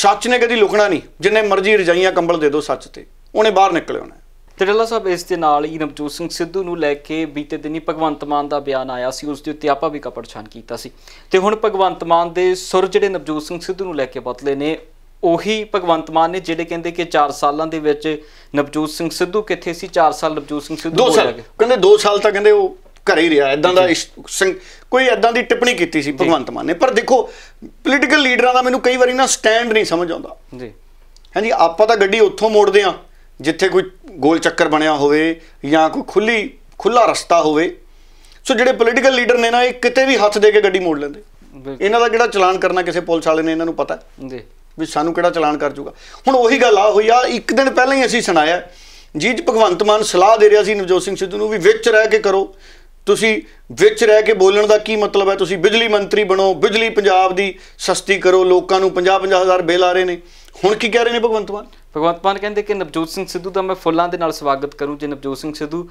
ਸੱਚ ਨੇ ਕਦੀ ਲੁਕਣਾ ਨਹੀਂ ਜਿੰਨੇ ਮਰਜ਼ੀ ਰਜਾਈਆਂ ਕੰਬਲ ਦੇ ਦਿਓ ਸੱਚ ਤੇ ਉਹਨੇ ਬਾਹਰ ਨਿਕਲ ਆਉਣਾ ਤੇ ਸਾਹਿਬ ਇਸ ਦੇ ਨਾਲ ਹੀ ਨਵਜੋਤ ਸਿੰਘ ਸਿੱਧੂ ਨੂੰ ਲੈ ਕੇ ਬੀਤੇ ਦਿਨੀ ਭਗਵੰਤ ਮਾਨ ਦਾ ਬਿਆਨ ਆਇਆ ਸੀ ਉਸ ਦੇ ਉੱਤੇ ਆਪਾਂ ਵੀ ਕਪੜਛਾਨ ਕੀਤਾ ਸੀ ਤੇ ਹੁਣ ਭਗਵੰਤ ਮਾਨ ਦੇ ਸੁਰ ਜਿਹੜੇ ਨਵਜੋਤ ਸਿੰਘ ਸਿੱਧੂ ਨੂੰ ਲੈ ਕੇ ਬਤਲੇ ਨੇ ਉਹੀ ਭਗਵੰਤ ਮਾਨ ਨੇ ਜਿਹੜੇ ਕਹਿੰਦੇ ਕਿ 4 ਸਾਲਾਂ ਦੇ ਵਿੱਚ ਨਵਜੋਤ ਸਿੰਘ ਸਿੱਧੂ ਕਿੱਥੇ ਸੀ 4 ਸਾਲ ਨਵਜੋਤ ਸਿੰਘ ਸਿੱਧੂ 2 ਸਾਲ ਕਹਿੰਦੇ 2 ਸਾਲ ਤਾਂ ਕਹਿੰਦੇ ਉਹ ਘਰੇ ਹੀ ਰਿਹਾ ਇਦਾਂ ਦਾ ਕੋਈ ਇਦਾਂ ਦੀ ਟਿੱਪਣੀ ਕੀਤੀ ਸੀ ਭਗਵੰਤ ਮਾਨ ਨੇ ਪਰ ਦੇਖੋ ਪੋਲੀਟੀਕਲ ਲੀਡਰਾਂ ਦਾ ਮੈਨੂੰ ਕਈ ਵਾਰੀ ਨਾ ਸਟੈਂਡ ਨਹੀਂ ਸਮਝ ਆਉਂਦਾ ਜੀ ਹਾਂਜੀ ਆਪਾਂ ਤਾਂ ਗੱਡੀ ਉੱਥੋਂ ਮੋੜਦੇ ਆ ਜਿੱਥੇ ਕੋਈ ਗੋਲ ਚੱਕਰ ਬਣਿਆ ਹੋਵੇ ਜਾਂ ਕੋਈ ਖੁੱਲੀ ਖੁੱਲਾ ਰਸਤਾ ਹੋਵੇ ਸੋ ਜਿਹੜੇ ਪੋਲੀਟੀਕਲ ਲੀਡਰ ਨੇ ਨਾ ਇਹ ਕਿਤੇ ਵੀ ਹੱਥ ਦੇ ਕੇ ਗੱਡੀ ਮੋੜ ਲੈਂਦੇ ਇਹਨਾਂ ਦਾ ਜਿਹੜਾ ਚਲਾਨ ਕਰਨਾ ਕਿਸੇ ਪੁਲਿਸ ਵਾਲੇ ਨੇ ਇਹਨਾਂ ਨੂੰ ਪਤਾ ਜੀ ਵੀ ਸਾਨੂੰ ਕਿਹੜਾ ਚਲਾਨ ਕਰ ਜੂਗਾ ਹੁਣ ਉਹੀ ਗੱਲ ਆ ਹੋਈ ਆ ਇੱਕ ਦਿਨ ਪਹਿਲਾਂ ਹੀ ਅਸੀਂ ਸੁਣਾਇਆ ਜੀ ਭਗਵੰਤ ਮਾਨ ਸਲਾਹ ਦੇ ਰਿਹਾ ਸੀ ਨਵਜੋਤ ਸਿੰਘ ਸਿੱਧੂ ਨੂੰ ਵੀ ਵਿੱਚ ਰਹਿ ਕੇ ਕਰੋ ਤੁਸੀਂ ਵਿੱਚ ਰਹਿ ਕੇ ਬੋਲਣ ਦਾ ਕੀ ਮਤਲਬ ਹੈ ਤੁਸੀਂ ਬਿਜਲੀ ਮੰਤਰੀ ਬਣੋ ਬਿਜਲੀ ਪੰਜਾਬ ਦੀ ਸਸਤੀ ਕਰੋ ਲੋਕਾਂ ਨੂੰ 50 50000 ਬਿੱਲ ਆ ਰਹੇ ਨੇ ਹੁਣ ਕੀ ਕਹਿ ਰਹੇ ਨੇ ਭਗਵੰਤ ਮਾਨ ਭਗਵੰਤ ਮਾਨ ਕਹਿੰਦੇ ਕਿ ਨਵਜੋਤ ਸਿੰਘ ਸਿੱਧੂ ਦਾ ਮੈਂ ਫੁੱਲਾਂ ਦੇ ਨਾਲ ਸਵਾਗਤ ਕਰੂੰ ਜੇ ਨਵਜੋਤ ਸਿੰਘ ਸਿੱਧੂ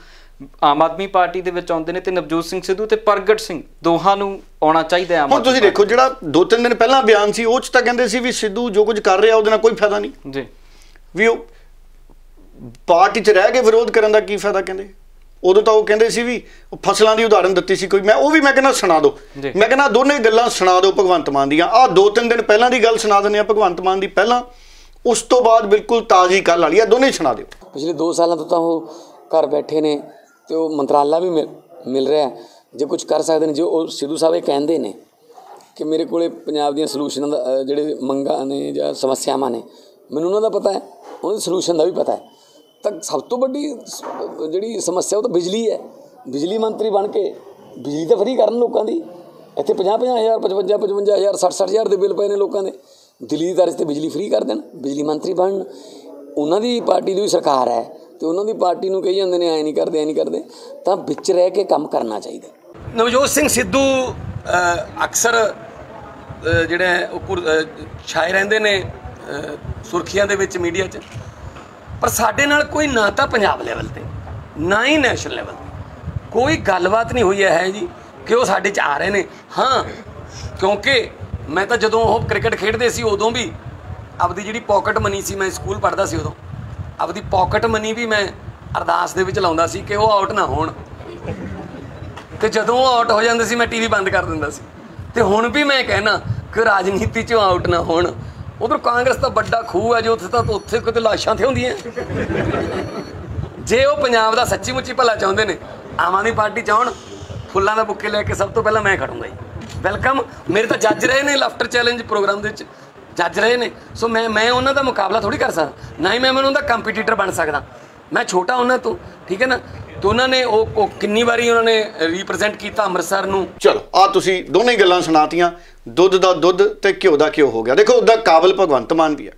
ਆਮ ਆਦਮੀ ਪਾਰਟੀ ਦੇ ਵਿੱਚ ਆਉਂਦੇ ਨੇ ਤੇ ਨਵਜੋਤ ਸਿੰਘ ਸਿੱਧੂ ਤੇ ਪ੍ਰਗਟ ਸਿੰਘ ਦੋਹਾਂ ਨੂੰ ਆਉਣਾ ਚਾਹੀਦਾ ਆਮ ਹੁਣ ਤੁਸੀਂ ਦੇਖੋ ਜਿਹੜਾ ਦੋ ਤਿੰਨ ਦਿਨ ਪਹਿਲਾਂ ਬਿਆਨ ਸੀ ਉਹ ਚ ਤਾਂ ਕਹਿੰਦੇ ਸੀ ਵੀ ਸਿੱਧੂ ਜੋ ਕੁਝ ਕਰ ਰਿਹਾ ਉਹਦੇ ਨਾਲ ਕੋਈ ਫਾਇਦਾ ਨਹੀਂ ਜੀ ਵੀ ਉਹ ਪਾਰਟੀ 'ਚ ਰਹਿ ਕੇ ਵਿਰੋਧ ਕਰਨ ਦਾ ਕੀ ਫਾਇਦਾ ਕਹਿੰਦੇ ਉਦੋਂ ਤਾਂ ਉਹ ਕਹਿੰਦੇ ਸੀ ਵੀ ਫਸਲਾਂ ਦੀ ਉਦਾਹਰਨ ਦਿੱਤੀ ਸੀ ਕੋਈ ਮੈਂ ਉਹ ਵੀ ਮੈਂ ਕਹਿੰਦਾ ਸੁਣਾ ਦਿਓ ਮੈਂ ਕਹਿੰਦਾ ਦੋਨੇ ਗੱਲਾਂ ਸੁਣਾ ਦਿਓ ਭਗਵੰਤ ਮਾਨ ਦੀਆਂ ਆਹ ਦੋ ਤਿੰਨ ਦਿਨ ਪਹਿਲਾਂ ਦੀ ਗੱਲ ਸੁਣਾ ਦਿੰਦੇ ਆ ਭਗਵੰਤ ਮਾਨ ਦੀ ਪਹਿਲਾਂ ਉਸ ਤੋਂ ਬਾਅਦ ਬਿਲਕੁਲ ਤਾਜ਼ੀ ਗੱਲ ਵਾਲੀ ਆ ਦੋਨੇ ਸੁਣਾ ਦਿਓ ਪਿਛਲੇ 2 ਸਾਲਾਂ ਤੋਂ ਤਾਂ ਉਹ ਘਰ ਬੈਠੇ ਨੇ ਤੇ ਉਹ ਮੰਤਰਾਲਾ ਵੀ ਮਿਲ ਰਿਹਾ ਜੇ ਕੁਝ ਕਰ ਸਕਦੇ ਨੇ ਜੋ ਉਹ ਸਿੱਧੂ ਸਾਹਿਬ ਇਹ ਕਹਿੰਦੇ ਨੇ ਕਿ ਮੇਰੇ ਕੋਲੇ ਪੰਜਾਬ ਦੀਆਂ ਸੋਲੂਸ਼ਨਾਂ ਦਾ ਜਿਹੜੇ ਮੰਗਾ ਨੇ ਜਾਂ ਸਮੱਸਿਆਵਾਂ ਨੇ ਮੈਨੂੰ ਉਹਨਾਂ ਦਾ ਪਤਾ ਹੈ ਉਹਨਾਂ ਦੇ ਸੋਲੂਸ਼ਨ ਦਾ ਵੀ ਪਤਾ ਹੈ ਤਾਂ ਸਭ ਤੋਂ ਵੱਡੀ ਜਿਹੜੀ ਸਮੱਸਿਆ ਉਹ ਤਾਂ ਬਿਜਲੀ ਹੈ ਬਿਜਲੀ ਮੰਤਰੀ ਬਣ ਕੇ ਬਿਜਲੀ ਤਾਂ ਫਰੀ ਕਰਨ ਲੋਕਾਂ ਦੀ ਇੱਥੇ 50 50000 55 55000 60 60000 ਦੇ ਬਿੱਲ ਪਏ ਨੇ ਲੋਕਾਂ ਦੇ ਦਿੱਲੀ ਦੀ ਤਰਜ਼ ਤੇ ਬਿਜਲੀ ਫਰੀ ਕਰ ਦੇਣ ਬਿਜਲੀ ਮੰਤਰੀ ਬਣਨ ਉਹਨਾਂ ਦੀ ਪਾਰਟੀ ਦੀ ਸਰਕਾਰ ਹੈ ਤੇ ਉਹਨਾਂ ਦੀ ਪਾਰਟੀ ਨੂੰ ਕਹੀ ਜਾਂਦੇ ਨੇ ਐ ਨਹੀਂ ਕਰਦੇ ਐ ਨਹੀਂ ਕਰਦੇ ਤਾਂ ਵਿੱਚ ਰਹਿ ਕੇ ਕੰਮ ਕਰਨਾ ਚਾਹੀਦਾ ਨਵਜੋਤ ਸਿੰਘ ਸਿੱਧੂ ਅਕਸਰ ਜਿਹੜੇ ਉਹ ਛਾਏ ਰਹਿੰਦੇ ਨੇ ਸੁਰਖੀਆਂ ਦੇ ਵਿੱਚ ਮੀਡੀਆ 'ਚ ਪਰ ਸਾਡੇ ਨਾਲ ਕੋਈ ਨਾ ਤਾਂ ਪੰਜਾਬ ਲੈਵਲ ਤੇ ਨਾ ਹੀ ਨੈਸ਼ਨਲ ਲੈਵਲ ਤੇ ਕੋਈ ਗੱਲਬਾਤ ਨਹੀਂ ਹੋਈ ਹੈ ਜੀ ਕਿ ਉਹ ਸਾਡੇ 'ਚ ਆ ਰਹੇ ਨੇ ਹਾਂ ਕਿਉਂਕਿ ਮੈਂ ਤਾਂ ਜਦੋਂ ਉਹ ਕ੍ਰਿਕਟ ਖੇਡਦੇ ਸੀ ਉਦੋਂ ਵੀ ਆਪਦੀ ਜਿਹੜੀ ਪਾਕਟ ਮਨੀ ਸੀ ਮੈਂ ਸਕੂਲ ਪੜ੍ਹਦਾ ਸੀ ਉਦੋਂ ਆਪਦੀ ਪਾਕਟ ਮਨੀ ਵੀ ਮੈਂ ਅਰਦਾਸ ਦੇ ਵਿੱਚ ਲਾਉਂਦਾ ਸੀ ਕਿ ਉਹ ਆਊਟ ਨਾ ਹੋਣ ਤੇ ਜਦੋਂ ਉਹ ਆਊਟ ਹੋ ਜਾਂਦੇ ਸੀ ਮੈਂ ਟੀਵੀ ਬੰਦ ਕਰ ਦਿੰਦਾ ਸੀ ਤੇ ਹੁਣ ਵੀ ਮੈਂ ਕਹਿਣਾ ਕਿ ਰਾਜਨੀਤੀ ਚੋਂ ਆਊਟ ਨਾ ਹੋਣ ਉਧਰ ਕਾਂਗਰਸ ਦਾ ਵੱਡਾ ਖੂਹ ਹੈ ਜੋ ਉੱਥੇ ਤਾਂ ਉੱਥੇ ਕਿਤੇ ਲਾਸ਼ਾਂ ਤੇ ਹੁੰਦੀਆਂ ਜੇ ਉਹ ਪੰਜਾਬ ਦਾ ਸੱਚੀ ਮੁੱਚੀ ਭਲਾ ਚਾਹੁੰਦੇ ਨੇ ਆਵਾ ਆਦਮੀ ਪਾਰਟੀ ਚਾਹਣ ਫੁੱਲਾਂ ਦਾ ਬੁੱਕੇ ਲੈ ਕੇ ਸਭ ਤੋਂ ਪਹਿਲਾਂ ਮੈਂ ਖੜੂੰਗਾ ਜੀ ਵੈਲਕਮ ਮੇਰੇ ਤਾਂ ਜੱਜ ਰਹੇ ਨੇ ਲਾਫਟਰ ਚੈਲੰਜ ਪ੍ਰੋਗਰਾਮ ਦੇ ਵਿੱਚ ਜੱਜ ਰਹੇ ਨੇ ਸੋ ਮੈਂ ਮੈਂ ਉਹਨਾਂ ਦਾ ਮੁਕਾਬਲਾ ਥੋੜੀ ਕਰ ਸਕਦਾ ਨਾ ਹੀ ਮੈਂ ਉਹਨਾਂ ਦਾ ਕੰਪੀਟੀਟਰ ਬਣ ਸਕਦਾ ਮੈਂ ਛੋਟਾ ਉਹਨਾਂ ਤੋਂ ਠੀਕ ਹੈ ਨਾ ਤੇ ਉਹਨਾਂ ਨੇ ਉਹ ਕਿੰਨੀ ਵਾਰੀ ਉਹਨਾਂ ਨੇ ਰਿਪਰੈਜ਼ੈਂਟ ਕੀਤਾ ਅੰਮ੍ਰਿਤਸਰ ਨੂੰ ਚਲੋ ਆ ਤੁਸੀਂ ਦੋਨੇ ਹੀ ਗੱਲਾਂ ਸੁਣਾਤੀਆਂ ਦੁੱਧ ਦਾ ਦੁੱਧ ਤੇ ਘਿਓ ਦਾ ਘਿਓ ਹੋ ਗਿਆ ਦੇਖੋ ਉਹਦਾ ਕਾਬਲ ਭਗਵੰਤ ਮਾਨ ਵੀ ਹੈ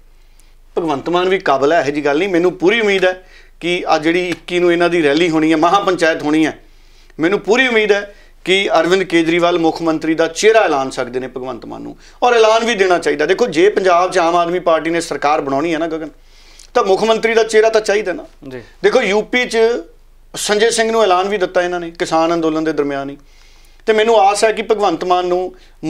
ਭਗਵੰਤ ਮਾਨ ਵੀ ਕਾਬਲ ਹੈ ਇਹ ਜੀ ਗੱਲ ਨਹੀਂ ਮੈਨੂੰ ਪੂਰੀ ਉਮੀਦ ਹੈ ਕਿ ਆ ਜਿਹੜੀ 21 ਨੂੰ ਇਹਨਾਂ ਦੀ ਰੈਲੀ ਹੋਣੀ ਹੈ ਮਹਾ ਪੰਚਾਇਤ ਹੋਣੀ ਹੈ ਮੈਨੂੰ ਪੂਰੀ ਉਮੀਦ ਹੈ ਕਿ ਅਰਵਿੰਦ ਕੇਜਰੀਵਾਲ ਮੁੱਖ ਮੰਤਰੀ ਦਾ ਚਿਹਰਾ ਐਲਾਨ ਸਕਦੇ ਨੇ ਭਗਵੰਤ ਮਾਨ ਨੂੰ ਔਰ ਐਲਾਨ ਵੀ ਦੇਣਾ ਚਾਹੀਦਾ ਦੇਖੋ ਜੇ ਪੰਜਾਬ 'ਚ ਆਮ ਆਦਮੀ ਪਾਰਟੀ ਨੇ ਸਰਕਾਰ ਬਣਾਉਣੀ ਹੈ ਨਾ ਗਗਨ ਤਾਂ ਮੁੱਖ ਮੰਤਰੀ ਦਾ ਚਿਹਰਾ ਤਾਂ ਚਾਹੀਦਾ ਨਾ ਜੀ ਦੇਖੋ ਯੂਪੀ 'ਚ ਸੰਜੇ ਸਿੰਘ ਨੂੰ ਐਲਾਨ ਵੀ ਦਿੱਤਾ ਇਹਨਾਂ ਨੇ ਕਿਸਾਨ ਅੰਦੋਲਨ ਦੇ ਦਰਮਿਆਨ ਹੀ ਤੇ ਮੈਨੂੰ ਆਸ ਹੈ ਕਿ ਭਗਵੰਤ ਮਾਨ ਨੂੰ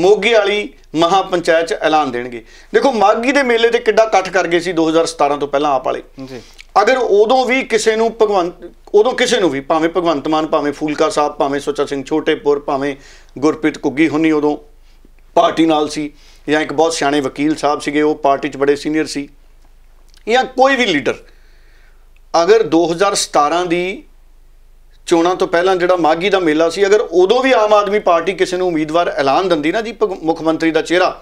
ਮੋਗੇ ਵਾਲੀ ਮਹਾ ਪੰਚਾਇਤ ਚ ਐਲਾਨ ਦੇਣਗੇ ਦੇਖੋ ਮਾਗੀ ਦੇ ਮੇਲੇ ਤੇ ਕਿੱਡਾ ਇਕੱਠ ਕਰ ਗਏ ਸੀ 2017 ਤੋਂ ਪਹਿਲਾਂ ਆਪ ਵਾਲੇ ਜੀ ਅਗਰ ਉਦੋਂ ਵੀ ਕਿਸੇ ਨੂੰ ਭਗਵੰਤ ਉਦੋਂ ਕਿਸੇ ਨੂੰ ਵੀ ਭਾਵੇਂ ਭਗਵੰਤ ਮਾਨ ਭਾਵੇਂ ਫੂਲਕਾ ਸਾਹਿਬ ਭਾਵੇਂ ਸੋਚਾ ਸਿੰਘ ਛੋਟੇਪੁਰ ਭਾਵੇਂ ਗੁਰਪ੍ਰੀਤ ਕੁੱਗੀ ਹੁੰਨੀ ਉਦੋਂ ਪਾਰਟੀ ਨਾਲ ਸੀ ਜਾਂ ਇੱਕ ਬਹੁਤ ਸਿਆਣੇ ਵਕੀਲ ਸਾਹਿਬ ਸੀਗੇ ਉਹ ਪਾਰਟੀ 'ਚ ਬੜੇ ਸੀਨੀਅਰ ਸੀ ਜਾਂ ਕੋਈ ਵੀ ਲੀਡਰ ਅਗਰ 2017 ਦੀ ਚੋਣਾਂ ਤੋਂ ਪਹਿਲਾਂ ਜਿਹੜਾ ਮਾਗੀ ਦਾ ਮੇਲਾ ਸੀ ਅਗਰ ਉਦੋਂ ਵੀ ਆਮ ਆਦਮੀ ਪਾਰਟੀ ਕਿਸੇ ਨੂੰ ਉਮੀਦਵਾਰ ਐਲਾਨ ਦਿੰਦੀ ਨਾ ਜੀ ਮੁੱਖ ਮੰਤਰੀ ਦਾ ਚਿਹਰਾ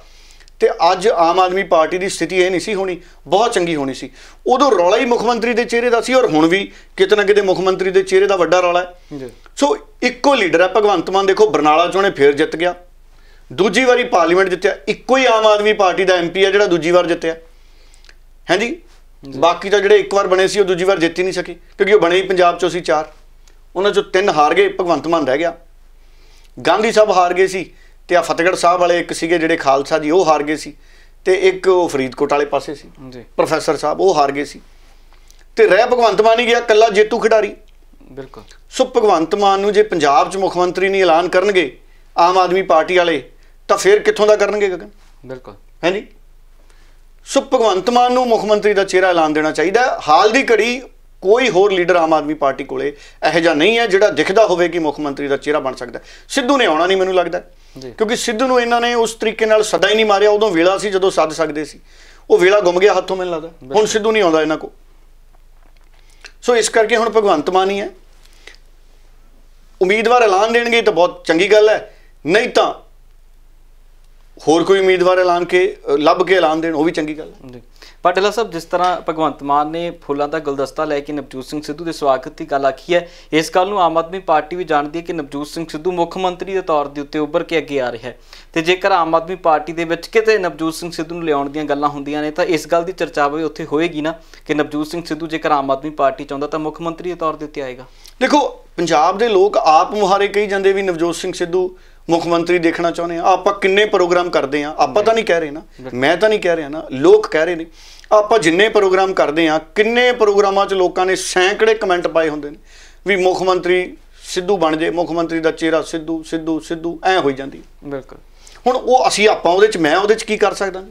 ਤੇ ਅੱਜ ਆਮ ਆਦਮੀ ਪਾਰਟੀ ਦੀ ਸਥਿਤੀ ਇਹ ਨਹੀਂ ਸੀ ਹੋਣੀ ਬਹੁਤ ਚੰਗੀ ਹੋਣੀ ਸੀ ਉਦੋਂ ਰੌਲਾ ਹੀ ਮੁੱਖ ਮੰਤਰੀ ਦੇ ਚਿਹਰੇ ਦਾ ਸੀ ਔਰ ਹੁਣ ਵੀ ਕਿਤੇ ਨਾ ਕਿਤੇ ਮੁੱਖ ਮੰਤਰੀ ਦੇ ਚਿਹਰੇ ਦਾ ਵੱਡਾ ਰੌਲਾ ਹੈ ਸੋ ਇੱਕੋ ਲੀਡਰ ਹੈ ਭਗਵੰਤ ਮਾਨ ਦੇਖੋ ਬਰਨਾਲਾ ਚੋਂ ਨੇ ਫੇਰ ਜਿੱਤ ਗਿਆ ਦੂਜੀ ਵਾਰੀ ਪਾਰਲੀਮੈਂਟ ਜਿੱਤਿਆ ਇੱਕੋ ਹੀ ਆਮ ਆਦਮੀ ਪਾਰਟੀ ਦਾ ਐਮਪੀ ਹੈ ਜਿਹੜਾ ਦੂਜੀ ਵਾਰ ਜਿੱਤਿਆ ਹਾਂਜੀ ਬਾਕੀ ਤਾਂ ਜਿਹੜੇ ਇੱਕ ਵਾਰ ਬਣੇ ਸੀ ਉਹ ਦੂਜੀ ਵਾਰ ਜਿੱਤ ਹੀ ਨਹੀਂ ਸਕੇ ਕਿਉਂਕਿ ਉਹ ਬਣੇ ਹੀ ਪੰਜਾਬ ਚੋਂ ਸੀ ਚਾਰ ਉਹਨਾਂ ਚੋਂ ਤਿੰਨ ਹਾਰ ਗਏ ਭਗਵੰਤ ਮਾਨ ਰਹਿ ਗਿਆ ਗਾਂਧੀ ਸਾਹਿਬ ਹਾਰ ਗਏ ਸੀ ਤੇ ਆ ਫਤਿਹਗੜ੍ਹ ਸਾਹਿਬ ਵਾਲੇ ਇੱਕ ਸੀਗੇ ਜਿਹੜੇ ਖਾਲਸਾ ਜੀ ਉਹ ਹਾਰ ਗਏ ਸੀ ਤੇ ਇੱਕ ਉਹ ਫਰੀਦਕੋਟ ਵਾਲੇ ਪਾਸੇ ਸੀ ਜੀ ਪ੍ਰੋਫੈਸਰ ਸਾਹਿਬ ਉਹ ਹਾਰ ਗਏ ਸੀ ਤੇ ਰਹਿ ਭਗਵੰਤ ਮਾਨ ਹੀ ਗਿਆ ਕੱਲਾ ਜੇਤੂ ਖਿਡਾਰੀ ਬਿਲਕੁਲ ਸੋ ਭਗਵੰਤ ਮਾਨ ਨੂੰ ਜੇ ਪੰਜਾਬ 'ਚ ਮੁੱਖ ਮੰਤਰੀ ਨਹੀਂ ਐਲਾਨ ਕਰਨਗੇ ਆਮ ਆਦਮੀ ਪਾਰਟੀ ਵਾਲੇ ਤਾਂ ਫਿਰ ਕਿੱਥੋਂ ਦਾ ਕਰਨਗੇ ਗਗਨ ਬਿਲਕੁਲ ਨਹੀਂ ਸੋ ਭਗਵੰਤ ਮਾਨ ਨੂੰ ਮੁੱਖ ਮੰਤਰੀ ਦਾ ਚਿਹਰਾ ਐਲਾਨ ਦੇਣਾ ਚਾਹੀਦਾ ਹਾਲ ਦੀ ਘੜੀ ਕੋਈ ਹੋਰ ਲੀਡਰ ਆਮ ਆਦਮੀ ਪਾਰਟੀ ਕੋਲੇ ਇਹੋ ਜਿਹਾ ਨਹੀਂ ਹੈ ਜਿਹੜਾ ਦਿਖਦਾ ਹੋਵੇ ਕਿ ਮੁੱਖ ਮੰਤਰੀ ਦਾ ਚਿਹਰਾ ਬਣ ਸਕਦਾ ਸਿੱਧੂ ਨੇ ਆਉਣਾ ਨਹੀਂ ਮੈਨੂੰ ਲੱਗਦਾ ਕਿਉਂਕਿ ਸਿੱਧੂ ਨੂੰ ਇਹਨਾਂ ਨੇ ਉਸ ਤਰੀਕੇ ਨਾਲ ਸਦਾ ਹੀ ਨਹੀਂ ਮਾਰਿਆ ਉਦੋਂ ਵੇਲਾ ਸੀ ਜਦੋਂ ਸੱਦ ਸਕਦੇ ਸੀ ਉਹ ਵੇਲਾ ਗੁੰਮ ਗਿਆ ਹੱਥੋਂ ਮੈਨੂੰ ਲੱਗਦਾ ਹੁਣ ਸਿੱਧੂ ਨਹੀਂ ਆਉਂਦਾ ਇਹਨਾਂ ਕੋ ਸੋ ਇਸ ਕਰਕੇ ਹੁਣ ਭਗਵੰਤ ਮਾਨ ਹੀ ਹੈ ਉਮੀਦਵਾਰ ਐਲਾਨ ਦੇਣਗੇ ਤਾਂ ਬਹੁਤ ਚੰਗੀ ਗੱਲ ਹੈ ਨਹੀਂ ਤਾਂ ਹੋਰ ਕੋਈ ਉਮੀਦਵਾਰ ਐਲਾਨ ਕੇ ਲੱਭ ਕੇ ਐਲਾਨ ਦੇਣ ਉਹ ਵੀ ਚੰਗੀ ਗੱਲ ਹੈ ਪਰ ਸਾਹਿਬ ਜਿਸ ਤਰ੍ਹਾਂ ਭਗਵੰਤ ਮਾਨ ਨੇ ਫੁੱਲਾਂ ਦਾ ਗੁਲਦਸਤਾ ਲੈ ਕੇ ਨਵਜੋਤ ਸਿੰਘ ਸਿੱਧੂ ਦੇ ਸਵਾਗਤ ਦੀ ਗੱਲ ਆਖੀ ਹੈ ਇਸ ਗੱਲ ਨੂੰ ਆਮ ਆਦਮੀ ਪਾਰਟੀ ਵੀ ਜਾਣਦੀ ਹੈ ਕਿ ਨਵਜੋਤ ਸਿੰਘ ਸਿੱਧੂ ਮੁੱਖ ਮੰਤਰੀ ਦੇ ਤੌਰ ਦੇ ਉੱਤੇ ਉੱਭਰ ਕੇ ਅੱਗੇ ਆ ਰਿਹਾ ਹੈ ਤੇ ਜੇਕਰ ਆਮ ਆਦਮੀ ਪਾਰਟੀ ਦੇ ਵਿੱਚ ਕਿਤੇ ਨਵਜੋਤ ਸਿੰਘ ਸਿੱਧੂ ਨੂੰ ਲਿਆਉਣ ਦੀਆਂ ਗੱਲਾਂ ਹੁੰਦੀਆਂ ਨੇ ਤਾਂ ਇਸ ਗੱਲ ਦੀ ਚਰਚਾ ਵੀ ਉੱਥੇ ਹੋਏਗੀ ਨਾ ਕਿ ਨਵਜੋਤ ਸਿੰਘ ਸਿੱਧੂ ਜੇਕਰ ਆਮ ਆਦਮੀ ਪਾਰਟੀ ਚਾਹੁੰਦਾ ਤਾਂ ਮੁੱਖ ਮੰਤਰੀ ਦੇ ਤੌਰ ਦੇ ਉੱਤੇ ਆਏਗਾ ਦੇਖੋ ਪੰਜਾਬ ਦੇ ਲੋਕ ਆਪ ਮੁਹਾਰੇ ਕਹੀ ਜਾਂਦੇ ਵੀ ਨਵਜੋਤ ਸਿੰਘ ਸਿੱਧੂ ਮੁੱਖ ਮੰਤਰੀ ਦੇਖਣਾ ਚਾਹੁੰਦੇ ਆ ਆਪਾਂ ਕਿੰਨੇ ਪ੍ਰੋਗਰਾਮ ਕਰਦੇ ਆ ਆਪਾਂ ਤਾਂ ਨਹੀਂ ਕਹਿ ਰਹੇ ਨਾ ਮੈਂ ਤਾਂ ਨਹੀਂ ਕਹਿ ਰਿਹਾ ਨਾ ਲੋਕ ਕਹਿ ਰਹੇ ਨੇ ਆਪਾਂ ਜਿੰਨੇ ਪ੍ਰੋਗਰਾਮ ਕਰਦੇ ਆ ਕਿੰਨੇ ਪ੍ਰੋਗਰਾਮਾਂ 'ਚ ਲੋਕਾਂ ਨੇ ਸੈਂਕੜੇ ਕਮੈਂਟ ਪਾਏ ਹੁੰਦੇ ਨੇ ਵੀ ਮੁੱਖ ਮੰਤਰੀ ਸਿੱਧੂ ਬਣ ਜੇ ਮੁੱਖ ਮੰਤਰੀ ਦਾ ਚਿਹਰਾ ਸਿੱਧੂ ਸਿੱਧੂ ਸਿੱਧੂ ਐ ਹੋਈ ਜਾਂਦੀ ਬਿਲਕੁਲ ਹੁਣ ਉਹ ਅਸੀਂ ਆਪਾਂ ਉਹਦੇ 'ਚ ਮੈਂ ਉਹਦੇ 'ਚ ਕੀ ਕਰ ਸਕਦਾ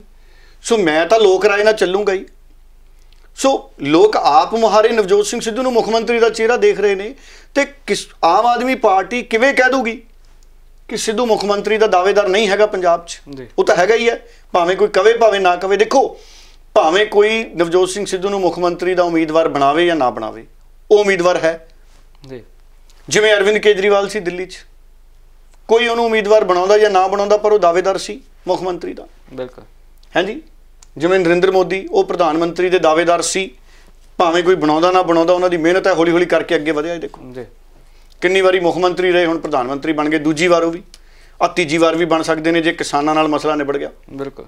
ਸੋ ਮੈਂ ਤਾਂ ਲੋਕ ਰਾਏ ਨਾਲ ਚੱਲੂਗਾ ਹੀ ਸੋ ਲੋਕ ਆਪ ਮੁਹਾਰੇ ਨਵਜੋਤ ਸਿੰਘ ਸਿੱਧੂ ਨੂੰ ਮੁੱਖ ਮੰਤਰੀ ਦਾ ਚਿਹਰਾ ਦੇਖ ਰਹੇ ਨੇ ਤੇ ਕਿਸ ਆਮ ਆਦਮੀ ਪਾਰਟੀ ਕਿਵੇਂ ਕਹਿ ਦੂਗੀ ਕਿ ਸਿੱਧੂ ਮੁੱਖ ਮੰਤਰੀ ਦਾ ਦਾਅਵੇਦਾਰ ਨਹੀਂ ਹੈਗਾ ਪੰਜਾਬ 'ਚ ਉਹ ਤਾਂ ਹੈਗਾ ਹੀ ਹੈ ਭਾਵੇਂ ਕੋਈ ਕਵੇ ਭਾਵੇਂ ਨਾ ਕਵੇ ਦੇਖੋ ਭਾਵੇਂ ਕੋਈ ਨਵਜੋਤ ਸਿੰਘ ਸਿੱਧੂ ਨੂੰ ਮੁੱਖ ਮੰਤਰੀ ਦਾ ਉਮੀਦਵਾਰ ਬਣਾਵੇ ਜਾਂ ਨਾ ਬਣਾਵੇ ਉਹ ਉਮੀਦਵਾਰ ਹੈ ਜੀ ਜਿਵੇਂ ਅਰਵਿੰਦ ਕੇਜਰੀਵਾਲ ਸੀ ਦਿੱਲੀ 'ਚ ਕੋਈ ਉਹਨੂੰ ਉਮੀਦਵਾਰ ਬਣਾਉਂਦਾ ਜਾਂ ਨਾ ਬਣਾਉਂਦਾ ਪਰ ਉਹ ਦਾਅਵੇਦਾਰ ਸੀ ਮੁੱਖ ਮੰਤਰੀ ਦਾ ਬਿਲਕੁਲ ਹਾਂਜੀ ਜਿਵੇਂ ਨਰਿੰਦਰ ਮੋਦੀ ਉਹ ਪ੍ਰਧਾਨ ਮੰਤਰੀ ਦੇ ਦਾਅਵੇਦਾਰ ਸੀ ਭਾਵੇਂ ਕੋਈ ਬਣਾਉਂਦਾ ਨਾ ਬਣਾਉਂਦਾ ਉਹਨਾਂ ਦੀ ਮਿਹਨਤ ਹੈ ਹੌਲੀ ਹੌਲੀ ਕਰਕੇ ਅੱਗੇ ਵਧਿਆ ਦੇਖੋ ਜੀ ਕਿੰਨੀ ਵਾਰੀ ਮੁੱਖ ਮੰਤਰੀ ਰਹੇ ਹੁਣ ਪ੍ਰਧਾਨ ਮੰਤਰੀ ਬਣ ਗਏ ਦੂਜੀ ਵਾਰ ਉਹ ਵੀ ਆ ਤੀਜੀ ਵਾਰ ਵੀ ਬਣ ਸਕਦੇ ਨੇ ਜੇ ਕਿਸਾਨਾਂ ਨਾਲ ਮਸਲਾ ਨਿਬੜ ਗਿਆ ਬਿਲਕੁਲ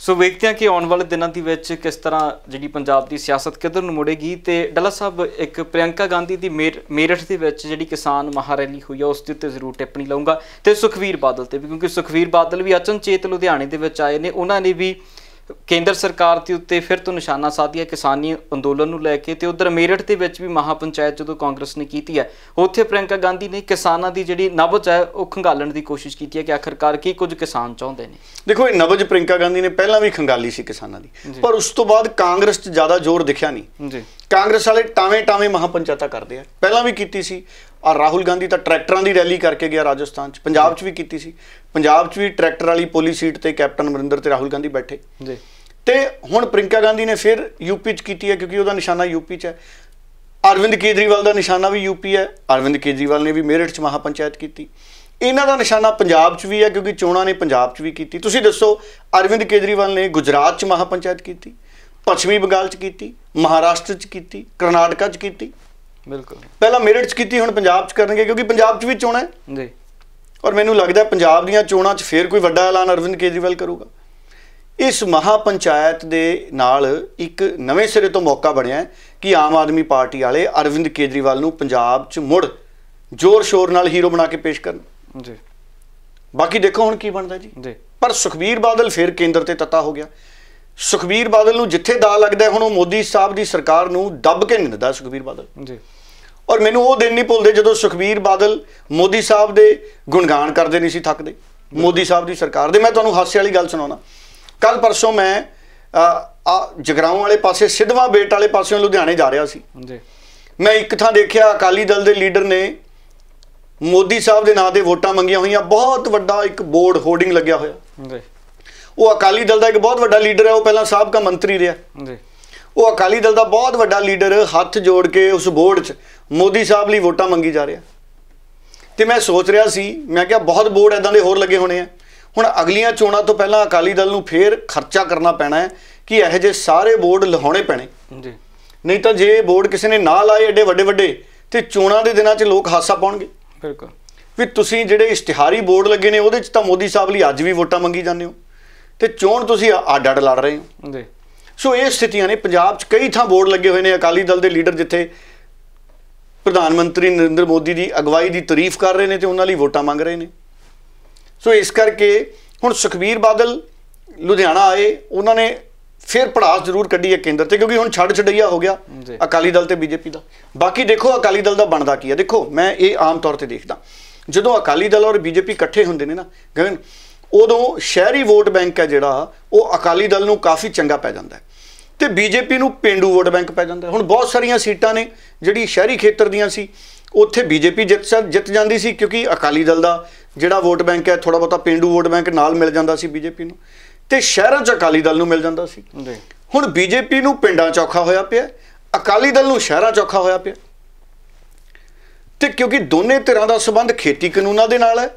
ਸੋ ਵੇਖਦੇ ਹਾਂ ਕਿ ਆਉਣ ਵਾਲੇ ਦਿਨਾਂ ਦੇ ਵਿੱਚ ਕਿਸ ਤਰ੍ਹਾਂ ਜਿਹੜੀ ਪੰਜਾਬ ਦੀ ਸਿਆਸਤ ਕਿਧਰ ਨੂੰ ਮੁੜੇਗੀ ਤੇ ਡੱਲਾ ਸਾਹਿਬ ਇੱਕ ਪ੍ਰਿਆੰਕਾ ਗਾਂਧੀ ਦੀ ਮੇਰਠ ਦੇ ਵਿੱਚ ਜਿਹੜੀ ਕਿਸਾਨ ਮਹਾਰੈਲੀ ਹੋਈ ਆ ਉਸ ਦੇ ਉੱਤੇ ਜ਼ਰੂਰ ਟਿੱਪਣੀ ਲਾਉਂਗਾ ਤੇ ਸੁਖਵੀਰ ਬਾਦਲ ਤੇ ਵੀ ਕਿਉਂਕਿ ਸੁਖਵੀਰ ਬਾਦਲ ਵੀ ਅਚਨਚੇਤ ਲੁਧਿਆਣੇ ਦੇ ਵਿੱਚ ਆਏ ਨੇ ਉਹਨਾਂ ਨੇ ਵੀ ਕੇਂਦਰ ਸਰਕਾਰ ਦੇ ਉੱਤੇ ਫਿਰ ਤੋਂ ਨਿਸ਼ਾਨਾ ਸਾਧਿਆ ਕਿਸਾਨੀ ਅੰਦੋਲਨ ਨੂੰ ਲੈ ਕੇ ਤੇ ਉਧਰ ਮੇਰਠ ਦੇ ਵਿੱਚ ਵੀ ਮਹਾਪੰਚਾਇਤ ਜਦੋਂ ਕਾਂਗਰਸ ਨੇ ਕੀਤੀ ਹੈ ਉੱਥੇ ਪ੍ਰਿੰਕਾ ਗਾਂਧੀ ਨੇ ਕਿਸਾਨਾਂ ਦੀ ਜਿਹੜੀ ਨਬਜ ਹੈ ਉਹ ਖੰਗਾਲਣ ਦੀ ਕੋਸ਼ਿਸ਼ ਕੀਤੀ ਹੈ ਕਿ ਆਖਰਕਾਰ ਕੀ ਕੁਝ ਕਿਸਾਨ ਚਾਹੁੰਦੇ ਨੇ ਦੇਖੋ ਇਹ ਨਬਜ ਪ੍ਰਿੰਕਾ ਗਾਂਧੀ ਨੇ ਪਹਿਲਾਂ ਵੀ ਖੰਗਾਲੀ ਸੀ ਕਿਸਾਨਾਂ ਦੀ ਪਰ ਉਸ ਤੋਂ ਬਾਅਦ ਕਾਂਗਰਸ 'ਚ ਜ਼ਿਆਦਾ ਜ਼ੋਰ ਦਿਖਿਆ ਨਹੀਂ ਜੀ ਕਾਂਗਰਸ ਵਾਲੇ ਟਾਵੇਂ ਟਾਵੇਂ ਮਹਾਪੰਚਾਇਤਾਂ ਕਰਦੇ ਆ ਪਹਿਲਾਂ ਵੀ ਕੀਤੀ ਸੀ ਆ ਰਾਹੁਲ ਗਾਂਧੀ ਤਾਂ ਟਰੈਕਟਰਾਂ ਦੀ ਰੈਲੀ ਕਰਕੇ ਗਿਆ ਰਾਜਸਥਾਨ ਚ ਪੰਜਾਬ ਚ ਵੀ ਕੀਤੀ ਸੀ ਪੰਜਾਬ ਚ ਵੀ ਟਰੈਕਟਰ ਵਾਲੀ ਪੋਲੀ ਸੀਟ ਤੇ ਕੈਪਟਨ ਅਮਰਿੰਦਰ ਤੇ ਰਾਹੁਲ ਗਾਂਧੀ ਬੈਠੇ ਜੀ ਤੇ ਹੁਣ ਪ੍ਰਿੰਕਾ ਗਾਂਧੀ ਨੇ ਫਿਰ ਯੂਪੀ ਚ ਕੀਤੀ ਹੈ ਕਿਉਂਕਿ ਉਹਦਾ ਨਿਸ਼ਾਨਾ ਯੂਪੀ ਚ ਹੈ ਅਰਵਿੰਦ ਕੇਜਰੀਵਾਲ ਦਾ ਨਿਸ਼ਾਨਾ ਵੀ ਯੂਪੀ ਹੈ ਅਰਵਿੰਦ ਕੇਜਰੀਵਾਲ ਨੇ ਵੀ ਮੇਰਠ ਚ ਮਹਾਪੰਚਾਇਤ ਕੀਤੀ ਇਹਨਾਂ ਦਾ ਨਿਸ਼ਾਨਾ ਪੰਜਾਬ 'ਚ ਵੀ ਹੈ ਕਿਉਂਕਿ ਚੋਣਾਂ ਨੇ ਪੰਜਾਬ 'ਚ ਵੀ ਕੀਤੀ ਤੁਸੀਂ ਦੱਸੋ ਅਰਵਿੰਦ ਕੇਜਰੀਵਾਲ ਨੇ ਗੁਜਰਾਤ 'ਚ ਮਹਾਪੰਚਾਇਤ ਕੀਤੀ ਪੱਛਮੀ ਬੰਗਾਲ 'ਚ ਕੀਤੀ ਮਹਾਰਾਸ਼ਟਰ 'ਚ ਕੀਤੀ ਕਰਨਾਟਕਾ 'ਚ ਕੀਤੀ ਬਿਲਕੁਲ ਪਹਿਲਾਂ ਮੇਰਠ 'ਚ ਕੀਤੀ ਹੁਣ ਪੰਜਾਬ 'ਚ ਕਰਨਗੇ ਕਿਉਂਕਿ ਪੰਜਾਬ 'ਚ ਵੀ ਚੋਣਾਂ ਹੈ ਜੀ ਔਰ ਮੈਨੂੰ ਲੱਗਦਾ ਪੰਜਾਬ ਦੀਆਂ ਚੋਣਾਂ 'ਚ ਫੇਰ ਕੋਈ ਵੱਡਾ ਐਲਾਨ ਅਰਵਿੰਦ ਕੇਜਰੀਵਾਲ ਕਰੂਗਾ ਇਸ ਮਹਾ ਪੰਚਾਇਤ ਦੇ ਨਾਲ ਇੱਕ ਨਵੇਂ ਸਿਰੇ ਤੋਂ ਮੌਕਾ ਬਣਿਆ ਕਿ ਆਮ ਆਦਮੀ ਪਾਰਟੀ ਵਾਲੇ ਅਰਵਿੰਦ ਕੇਜਰੀਵਾਲ ਨੂੰ ਪੰਜਾਬ 'ਚ ਮੁੜ ਜ਼ੋਰ ਸ਼ੋਰ ਨਾਲ ਹੀਰੋ ਬਣਾ ਕੇ ਪੇਸ਼ ਕਰਨ ਜੀ ਬਾਕੀ ਦੇਖੋ ਹੁਣ ਕੀ ਬਣਦਾ ਜੀ ਜੀ ਪਰ ਸੁਖਬੀਰ ਬਾਦਲ ਫੇਰ ਕੇਂਦਰ ਤੇ ਤਤਾ ਹੋ ਗਿਆ ਸੁਖਬੀਰ ਬਾਦਲ ਨੂੰ ਜਿੱਥੇ ਦਾ ਲੱਗਦਾ ਹੁਣ ਉਹ ਮੋਦੀ ਸਾਹਿਬ ਦੀ ਸਰਕਾਰ ਨੂੰ ਦੱਬ ਕੇ ਨਹੀਂ ਦਿੰਦਾ ਸੁਖਬੀਰ ਬਾਦਲ ਜੀ ਔਰ ਮੈਨੂੰ ਉਹ ਦਿਨ ਨਹੀਂ ਭੁੱਲਦੇ ਜਦੋਂ ਸੁਖਬੀਰ ਬਾਦਲ ਮੋਦੀ ਸਾਹਿਬ ਦੇ ਗੁਣਗਾਨ ਕਰਦੇ ਨਹੀਂ ਸੀ ਥੱਕਦੇ ਮੋਦੀ ਸਾਹਿਬ ਦੀ ਸਰਕਾਰ ਦੇ ਮੈਂ ਤੁਹਾਨੂੰ ਹਾਸੇ ਵਾਲੀ ਗੱਲ ਸੁਣਾਉਣਾ ਕੱਲ ਪਰਸੋਂ ਮੈਂ ਜਗਰਾਉਂ ਵਾਲੇ ਪਾਸੇ ਸਿੱਧਵਾ ਬੇਟ ਵਾਲੇ ਪਾਸਿਓਂ ਲੁਧਿਆਣੇ ਜਾ ਰਿਹਾ ਸੀ ਜੀ ਮੈਂ ਇੱਕ ਥਾਂ ਦੇਖਿਆ ਅਕਾਲੀ ਦਲ ਦੇ ਲੀਡਰ ਨੇ ਮੋਦੀ ਸਾਹਿਬ ਦੇ ਨਾਂ ਤੇ ਵੋਟਾਂ ਮੰਗੀਆਂ ਹੋਈਆਂ ਬਹੁਤ ਵੱਡਾ ਇੱਕ ਬੋਰਡ ਹੋਰਡਿੰਗ ਲੱਗਿਆ ਹੋਇਆ ਜੀ ਉਹ ਅਕਾਲੀ ਦਲ ਦਾ ਇੱਕ ਬਹੁਤ ਵੱਡਾ ਲੀਡਰ ਹੈ ਉਹ ਪਹਿਲਾਂ ਸਾਬਕਾ ਮੰਤਰੀ ਰਿਹਾ ਜੀ ਉਹ ਅਕਾਲੀ ਦਲ ਦਾ ਬਹੁਤ ਵੱਡਾ ਲੀਡਰ ਹੱਥ ਜੋੜ ਕੇ ਉਸ ਬੋਰਡ 'ਚ ਮੋਦੀ ਸਾਹਿਬ ਲਈ ਵੋਟਾਂ ਮੰਗੀ ਜਾ ਰਿਹਾ ਤੇ ਮੈਂ ਸੋਚ ਰਿਹਾ ਸੀ ਮੈਂ ਕਿਹਾ ਬਹੁਤ ਬੋਰਡ ਐਦਾਂ ਦੇ ਹੋਰ ਲੱਗੇ ਹੋਣੇ ਆ ਹੁਣ ਅਗਲੀਆਂ ਚੋਣਾਂ ਤੋਂ ਪਹਿਲਾਂ ਅਕਾਲੀ ਦਲ ਨੂੰ ਫੇਰ ਖਰਚਾ ਕਰਨਾ ਪੈਣਾ ਹੈ ਕਿ ਇਹ ਜੇ ਸਾਰੇ ਬੋਰਡ ਲਹਾਉਣੇ ਪੈਣੇ ਜੀ ਨਹੀਂ ਤਾਂ ਜੇ ਬੋਰਡ ਕਿਸੇ ਨੇ ਨਾ ਲਾਏ ਐਡੇ ਵੱਡੇ ਵੱਡੇ ਤੇ ਚੋਣਾਂ ਦੇ ਦਿਨਾਂ 'ਚ ਲੋਕ ਹਾਸਾ ਪਾਉਣਗੇ ਬਿਲਕੁਲ ਵੀ ਤੁਸੀਂ ਜਿਹੜੇ ਇਸ਼ਤਿਹਾਰੀ ਬੋਰਡ ਲੱਗੇ ਨੇ ਉਹਦੇ 'ਚ ਤਾਂ ਮੋਦੀ ਸਾਹਿਬ ਲਈ ਅੱਜ ਵੀ ਵੋਟਾਂ ਮੰਗੀ ਜਾਂਦੇ ਹੋ ਤੇ ਚੋਣ ਤੁਸੀਂ ਅੱਡ ਅੱਡ ਲੜ ਰਹੇ ਹੋ ਜੀ ਸੋ ਇਹ ਸਥਿਤੀਆਂ ਨੇ ਪੰਜਾਬ 'ਚ ਕਈ ਥਾਂ ਬੋਰਡ ਲੱਗੇ ਹੋਏ ਨੇ ਅਕਾਲੀ ਦਲ ਦੇ ਲੀਡਰ ਜਿੱਥੇ ਪ੍ਰਧਾਨ ਮੰਤਰੀ ਨਰਿੰਦਰ ਮੋਦੀ ਦੀ ਅਗਵਾਈ ਦੀ ਤਾਰੀਫ ਕਰ ਰਹੇ ਨੇ ਤੇ ਉਹਨਾਂ ਲਈ ਵੋਟਾਂ ਮੰਗ ਰਹੇ ਨੇ ਸੋ ਇਸ ਕਰਕੇ ਹੁਣ ਸੁਖਬੀਰ ਬਾਦਲ ਲੁਧਿਆਣਾ ਆਏ ਉਹਨਾਂ ਨੇ ਫਿਰ ਪੜਾਸ ਜ਼ਰੂਰ ਕੱਢੀ ਹੈ ਕੇਂਦਰ ਤੇ ਕਿਉਂਕਿ ਹੁਣ ਛੱਡ ਛਡਈਆ ਹੋ ਗਿਆ ਅਕਾਲੀ ਦਲ ਤੇ ਬੀਜੇਪੀ ਦਾ ਬਾਕੀ ਦੇਖੋ ਅਕਾਲੀ ਦਲ ਦਾ ਬਣਦਾ ਕੀ ਹੈ ਦੇਖੋ ਮੈਂ ਇਹ ਆਮ ਤੌਰ ਤੇ ਦੇਖਦਾ ਜਦੋਂ ਅਕਾਲੀ ਦਲ ਔਰ ਬੀਜੇਪੀ ਇਕੱਠੇ ਹੁੰਦੇ ਨੇ ਨਾ ਗਗਨ ਉਦੋਂ ਸ਼ਹਿਰੀ ਵੋਟ ਬੈਂਕ ਹੈ ਜਿਹੜਾ ਉਹ ਅਕਾਲੀ ਦਲ ਨੂੰ ਕਾਫੀ ਚੰਗਾ ਪੈ ਜਾਂਦਾ ਹੈ ਤੇ ਬੀਜੇਪੀ ਨੂੰ ਪਿੰਡੂ ਵੋਟ ਬੈਂਕ ਪੈ ਜਾਂਦਾ ਹੁਣ ਬਹੁਤ ਸਾਰੀਆਂ ਸੀਟਾਂ ਨੇ ਜਿਹੜੀ ਸ਼ਹਿਰੀ ਖੇਤਰ ਦੀਆਂ ਸੀ ਉੱਥੇ ਬੀਜੇਪੀ ਜਿੱਤ ਜਿੱਤ ਜਾਂਦੀ ਸੀ ਕਿਉਂਕਿ ਅਕਾਲੀ ਦਲ ਦਾ ਜਿਹੜਾ ਵੋਟ ਬੈਂਕ ਹੈ ਥੋੜਾ ਬਹੁਤਾ ਪਿੰਡੂ ਵੋਟ ਬੈਂਕ ਨਾਲ ਮਿਲ ਜਾਂਦਾ ਸੀ ਬੀਜੇਪੀ ਨੂੰ ਤੇ ਸ਼ਹਿਰਾਂ 'ਚ ਅਕਾਲੀ ਦਲ ਨੂੰ ਮਿਲ ਜਾਂਦਾ ਸੀ ਹੁਣ ਬੀਜੇਪੀ ਨੂੰ ਪਿੰਡਾਂ 'ਚ ਔਖਾ ਹੋਇਆ ਪਿਆ ਅਕਾਲੀ ਦਲ ਨੂੰ ਸ਼ਹਿਰਾਂ 'ਚ ਔਖਾ ਹੋਇਆ ਪਿਆ ਤੇ ਕਿਉਂਕਿ ਦੋਨੇ ਧਿਰਾਂ ਦਾ ਸਬੰਧ ਖੇਤੀ ਕਾਨੂੰਨਾਂ ਦੇ ਨਾਲ ਹੈ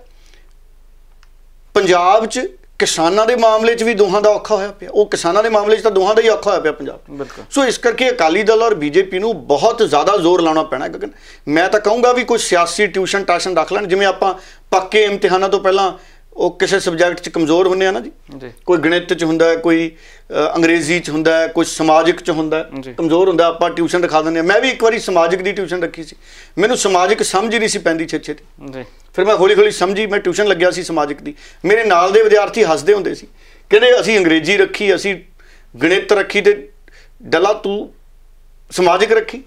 ਪੰਜਾਬ 'ਚ ਕਿਸਾਨਾਂ ਦੇ ਮਾਮਲੇ 'ਚ ਵੀ ਦੋਹਾਂ ਦਾ ਔਖਾ ਹੋਇਆ ਪਿਆ ਉਹ ਕਿਸਾਨਾਂ ਦੇ ਮਾਮਲੇ 'ਚ ਤਾਂ ਦੋਹਾਂ ਦਾ ਹੀ ਔਖਾ ਹੋਇਆ ਪਿਆ ਪੰਜਾਬ ਬਿਲਕੁਲ ਸੋ ਇਸ ਕਰਕੇ ਅਕਾਲੀ ਦਲ ਔਰ ਬੀਜੇਪੀ ਨੂੰ ਬਹੁਤ ਜ਼ਿਆਦਾ ਜ਼ੋਰ ਲਾਉਣਾ ਪੈਣਾ ਗਗਨ ਮੈਂ ਤਾਂ ਕਹੂੰਗਾ ਵੀ ਕੋਈ ਸਿਆਸੀ ਟਿਊਸ਼ਨ ਟਾਸ਼ਨ ਰੱਖ ਲੈਣ ਜਿਵੇਂ ਆਪਾਂ ਪੱਕੇ ਇਮਤਿਹਾਨਾਂ ਤੋਂ ਪਹਿਲਾਂ ਉਹ ਕਿਸੇ ਸਬਜੈਕਟ 'ਚ ਕਮਜ਼ੋਰ ਹੁੰਨੇ ਆ ਨਾ ਜੀ ਕੋਈ ਗਣਿਤ 'ਚ ਹੁੰਦਾ ਕੋਈ ਅੰਗਰੇਜ਼ੀ 'ਚ ਹੁੰਦਾ ਕੋਈ ਸਮਾਜਿਕ 'ਚ ਹੁੰਦਾ ਕਮਜ਼ੋਰ ਹੁੰਦਾ ਆਪਾਂ ਟਿਊਸ਼ਨ ਰਖਾ ਦਿੰਦੇ ਆ ਮੈਂ ਵੀ ਇੱਕ ਵਾਰੀ ਸਮਾਜਿਕ ਦੀ ਟਿਊਸ਼ਨ ਰੱਖੀ ਸੀ ਮੈਨੂੰ ਸਮਾਜਿਕ ਸਮਝ ਨਹੀਂ ਸੀ ਪੈਂਦੀ ਛੇ ਦੀ ਜੀ ਫਿਰ ਮੈਂ ਹੌਲੀ ਹੌਲੀ ਸਮਝੀ ਮੈਂ ਟਿਊਸ਼ਨ ਲੱਗਿਆ ਸੀ ਸਮਾਜਿਕ ਦੀ ਮੇਰੇ ਨਾਲ ਦੇ ਵਿਦਿਆਰਥੀ ਹੱਸਦੇ ਹੁੰਦੇ ਸੀ ਕਹਿੰਦੇ ਅਸੀਂ ਅੰਗਰੇਜ਼ੀ ਰੱਖੀ ਅਸੀਂ ਗਣਿਤ ਰੱਖੀ ਤੇ ਡਲਾ ਤੂੰ ਸਮਾਜਿਕ ਰੱਖੀ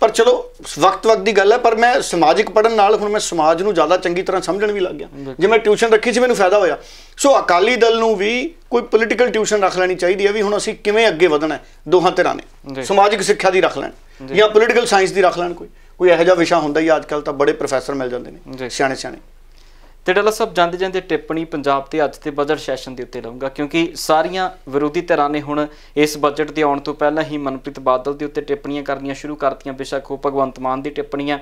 ਪਰ ਚਲੋ ਵਕਤ ਵਕਤ ਦੀ ਗੱਲ ਹੈ ਪਰ ਮੈਂ ਸਮਾਜਿਕ ਪੜਨ ਨਾਲ ਹੁਣ ਮੈਂ ਸਮਾਜ ਨੂੰ ਜ਼ਿਆਦਾ ਚੰਗੀ ਤਰ੍ਹਾਂ ਸਮਝਣ ਵੀ ਲੱਗ ਗਿਆ ਜੇ ਮੈਂ ਟਿਊਸ਼ਨ ਰੱਖੀ ਸੀ ਮੈਨੂੰ ਫਾਇਦਾ ਹੋਇਆ ਸੋ ਅਕਾਲੀ ਦਲ ਨੂੰ ਵੀ ਕੋਈ ਪੋਲੀਟੀਕਲ ਟਿਊਸ਼ਨ ਰੱਖ ਲੈਣੀ ਚਾਹੀਦੀ ਹੈ ਵੀ ਹੁਣ ਅਸੀਂ ਕਿਵੇਂ ਅੱਗੇ ਵਧਣਾ ਹੈ ਦੋਹਾਂ ਧਿਰਾਂ ਨੇ ਸਮਾਜਿਕ ਸਿੱਖਿਆ ਦੀ ਰੱਖ ਲੈਣ ਜਾਂ ਪੋਲੀਟੀਕਲ ਸਾਇੰਸ ਦੀ ਰੱਖ ਲੈਣ ਕੋਈ ਕੋਈ ਇਹੋ ਜਿਹਾ ਵਿਸ਼ਾ ਹੁੰਦਾ ਹੀ ਅੱਜ ਕੱਲ ਤਾਂ ਬੜੇ ਪ੍ਰੋਫੈਸਰ ਮਿਲ ਜਾਂਦੇ ਨੇ ਸਿਆਣੇ ਸਿਆਣੇ ਤੇ ਡੱਲਾ ਸਾਹਿਬ ਜਾਂਦੇ ਜਾਂਦੇ ਟਿੱਪਣੀ ਪੰਜਾਬ ਤੇ ਅੱਜ ਦੇ ਬਜਟ ਸੈਸ਼ਨ ਦੇ ਉੱਤੇ ਲਵਾਂਗਾ ਕਿਉਂਕਿ ਸਾਰੀਆਂ ਵਿਰੋਧੀ ਧਿਰਾਂ ਨੇ ਹੁਣ ਇਸ ਬਜਟ ਦੇ ਆਉਣ ਤੋਂ ਪਹਿਲਾਂ ਹੀ ਮਨਪ੍ਰੀਤ ਬਾਦਲ ਦੇ ਉੱਤੇ ਟਿੱਪਣੀਆਂ ਕਰਨੀਆਂ ਸ਼ੁਰੂ ਕਰਤੀਆਂ ਬੇਸ਼ੱਕ ਉਹ ਭਗਵੰਤ ਮਾਨ ਦੀ ਟਿੱਪਣੀਆਂ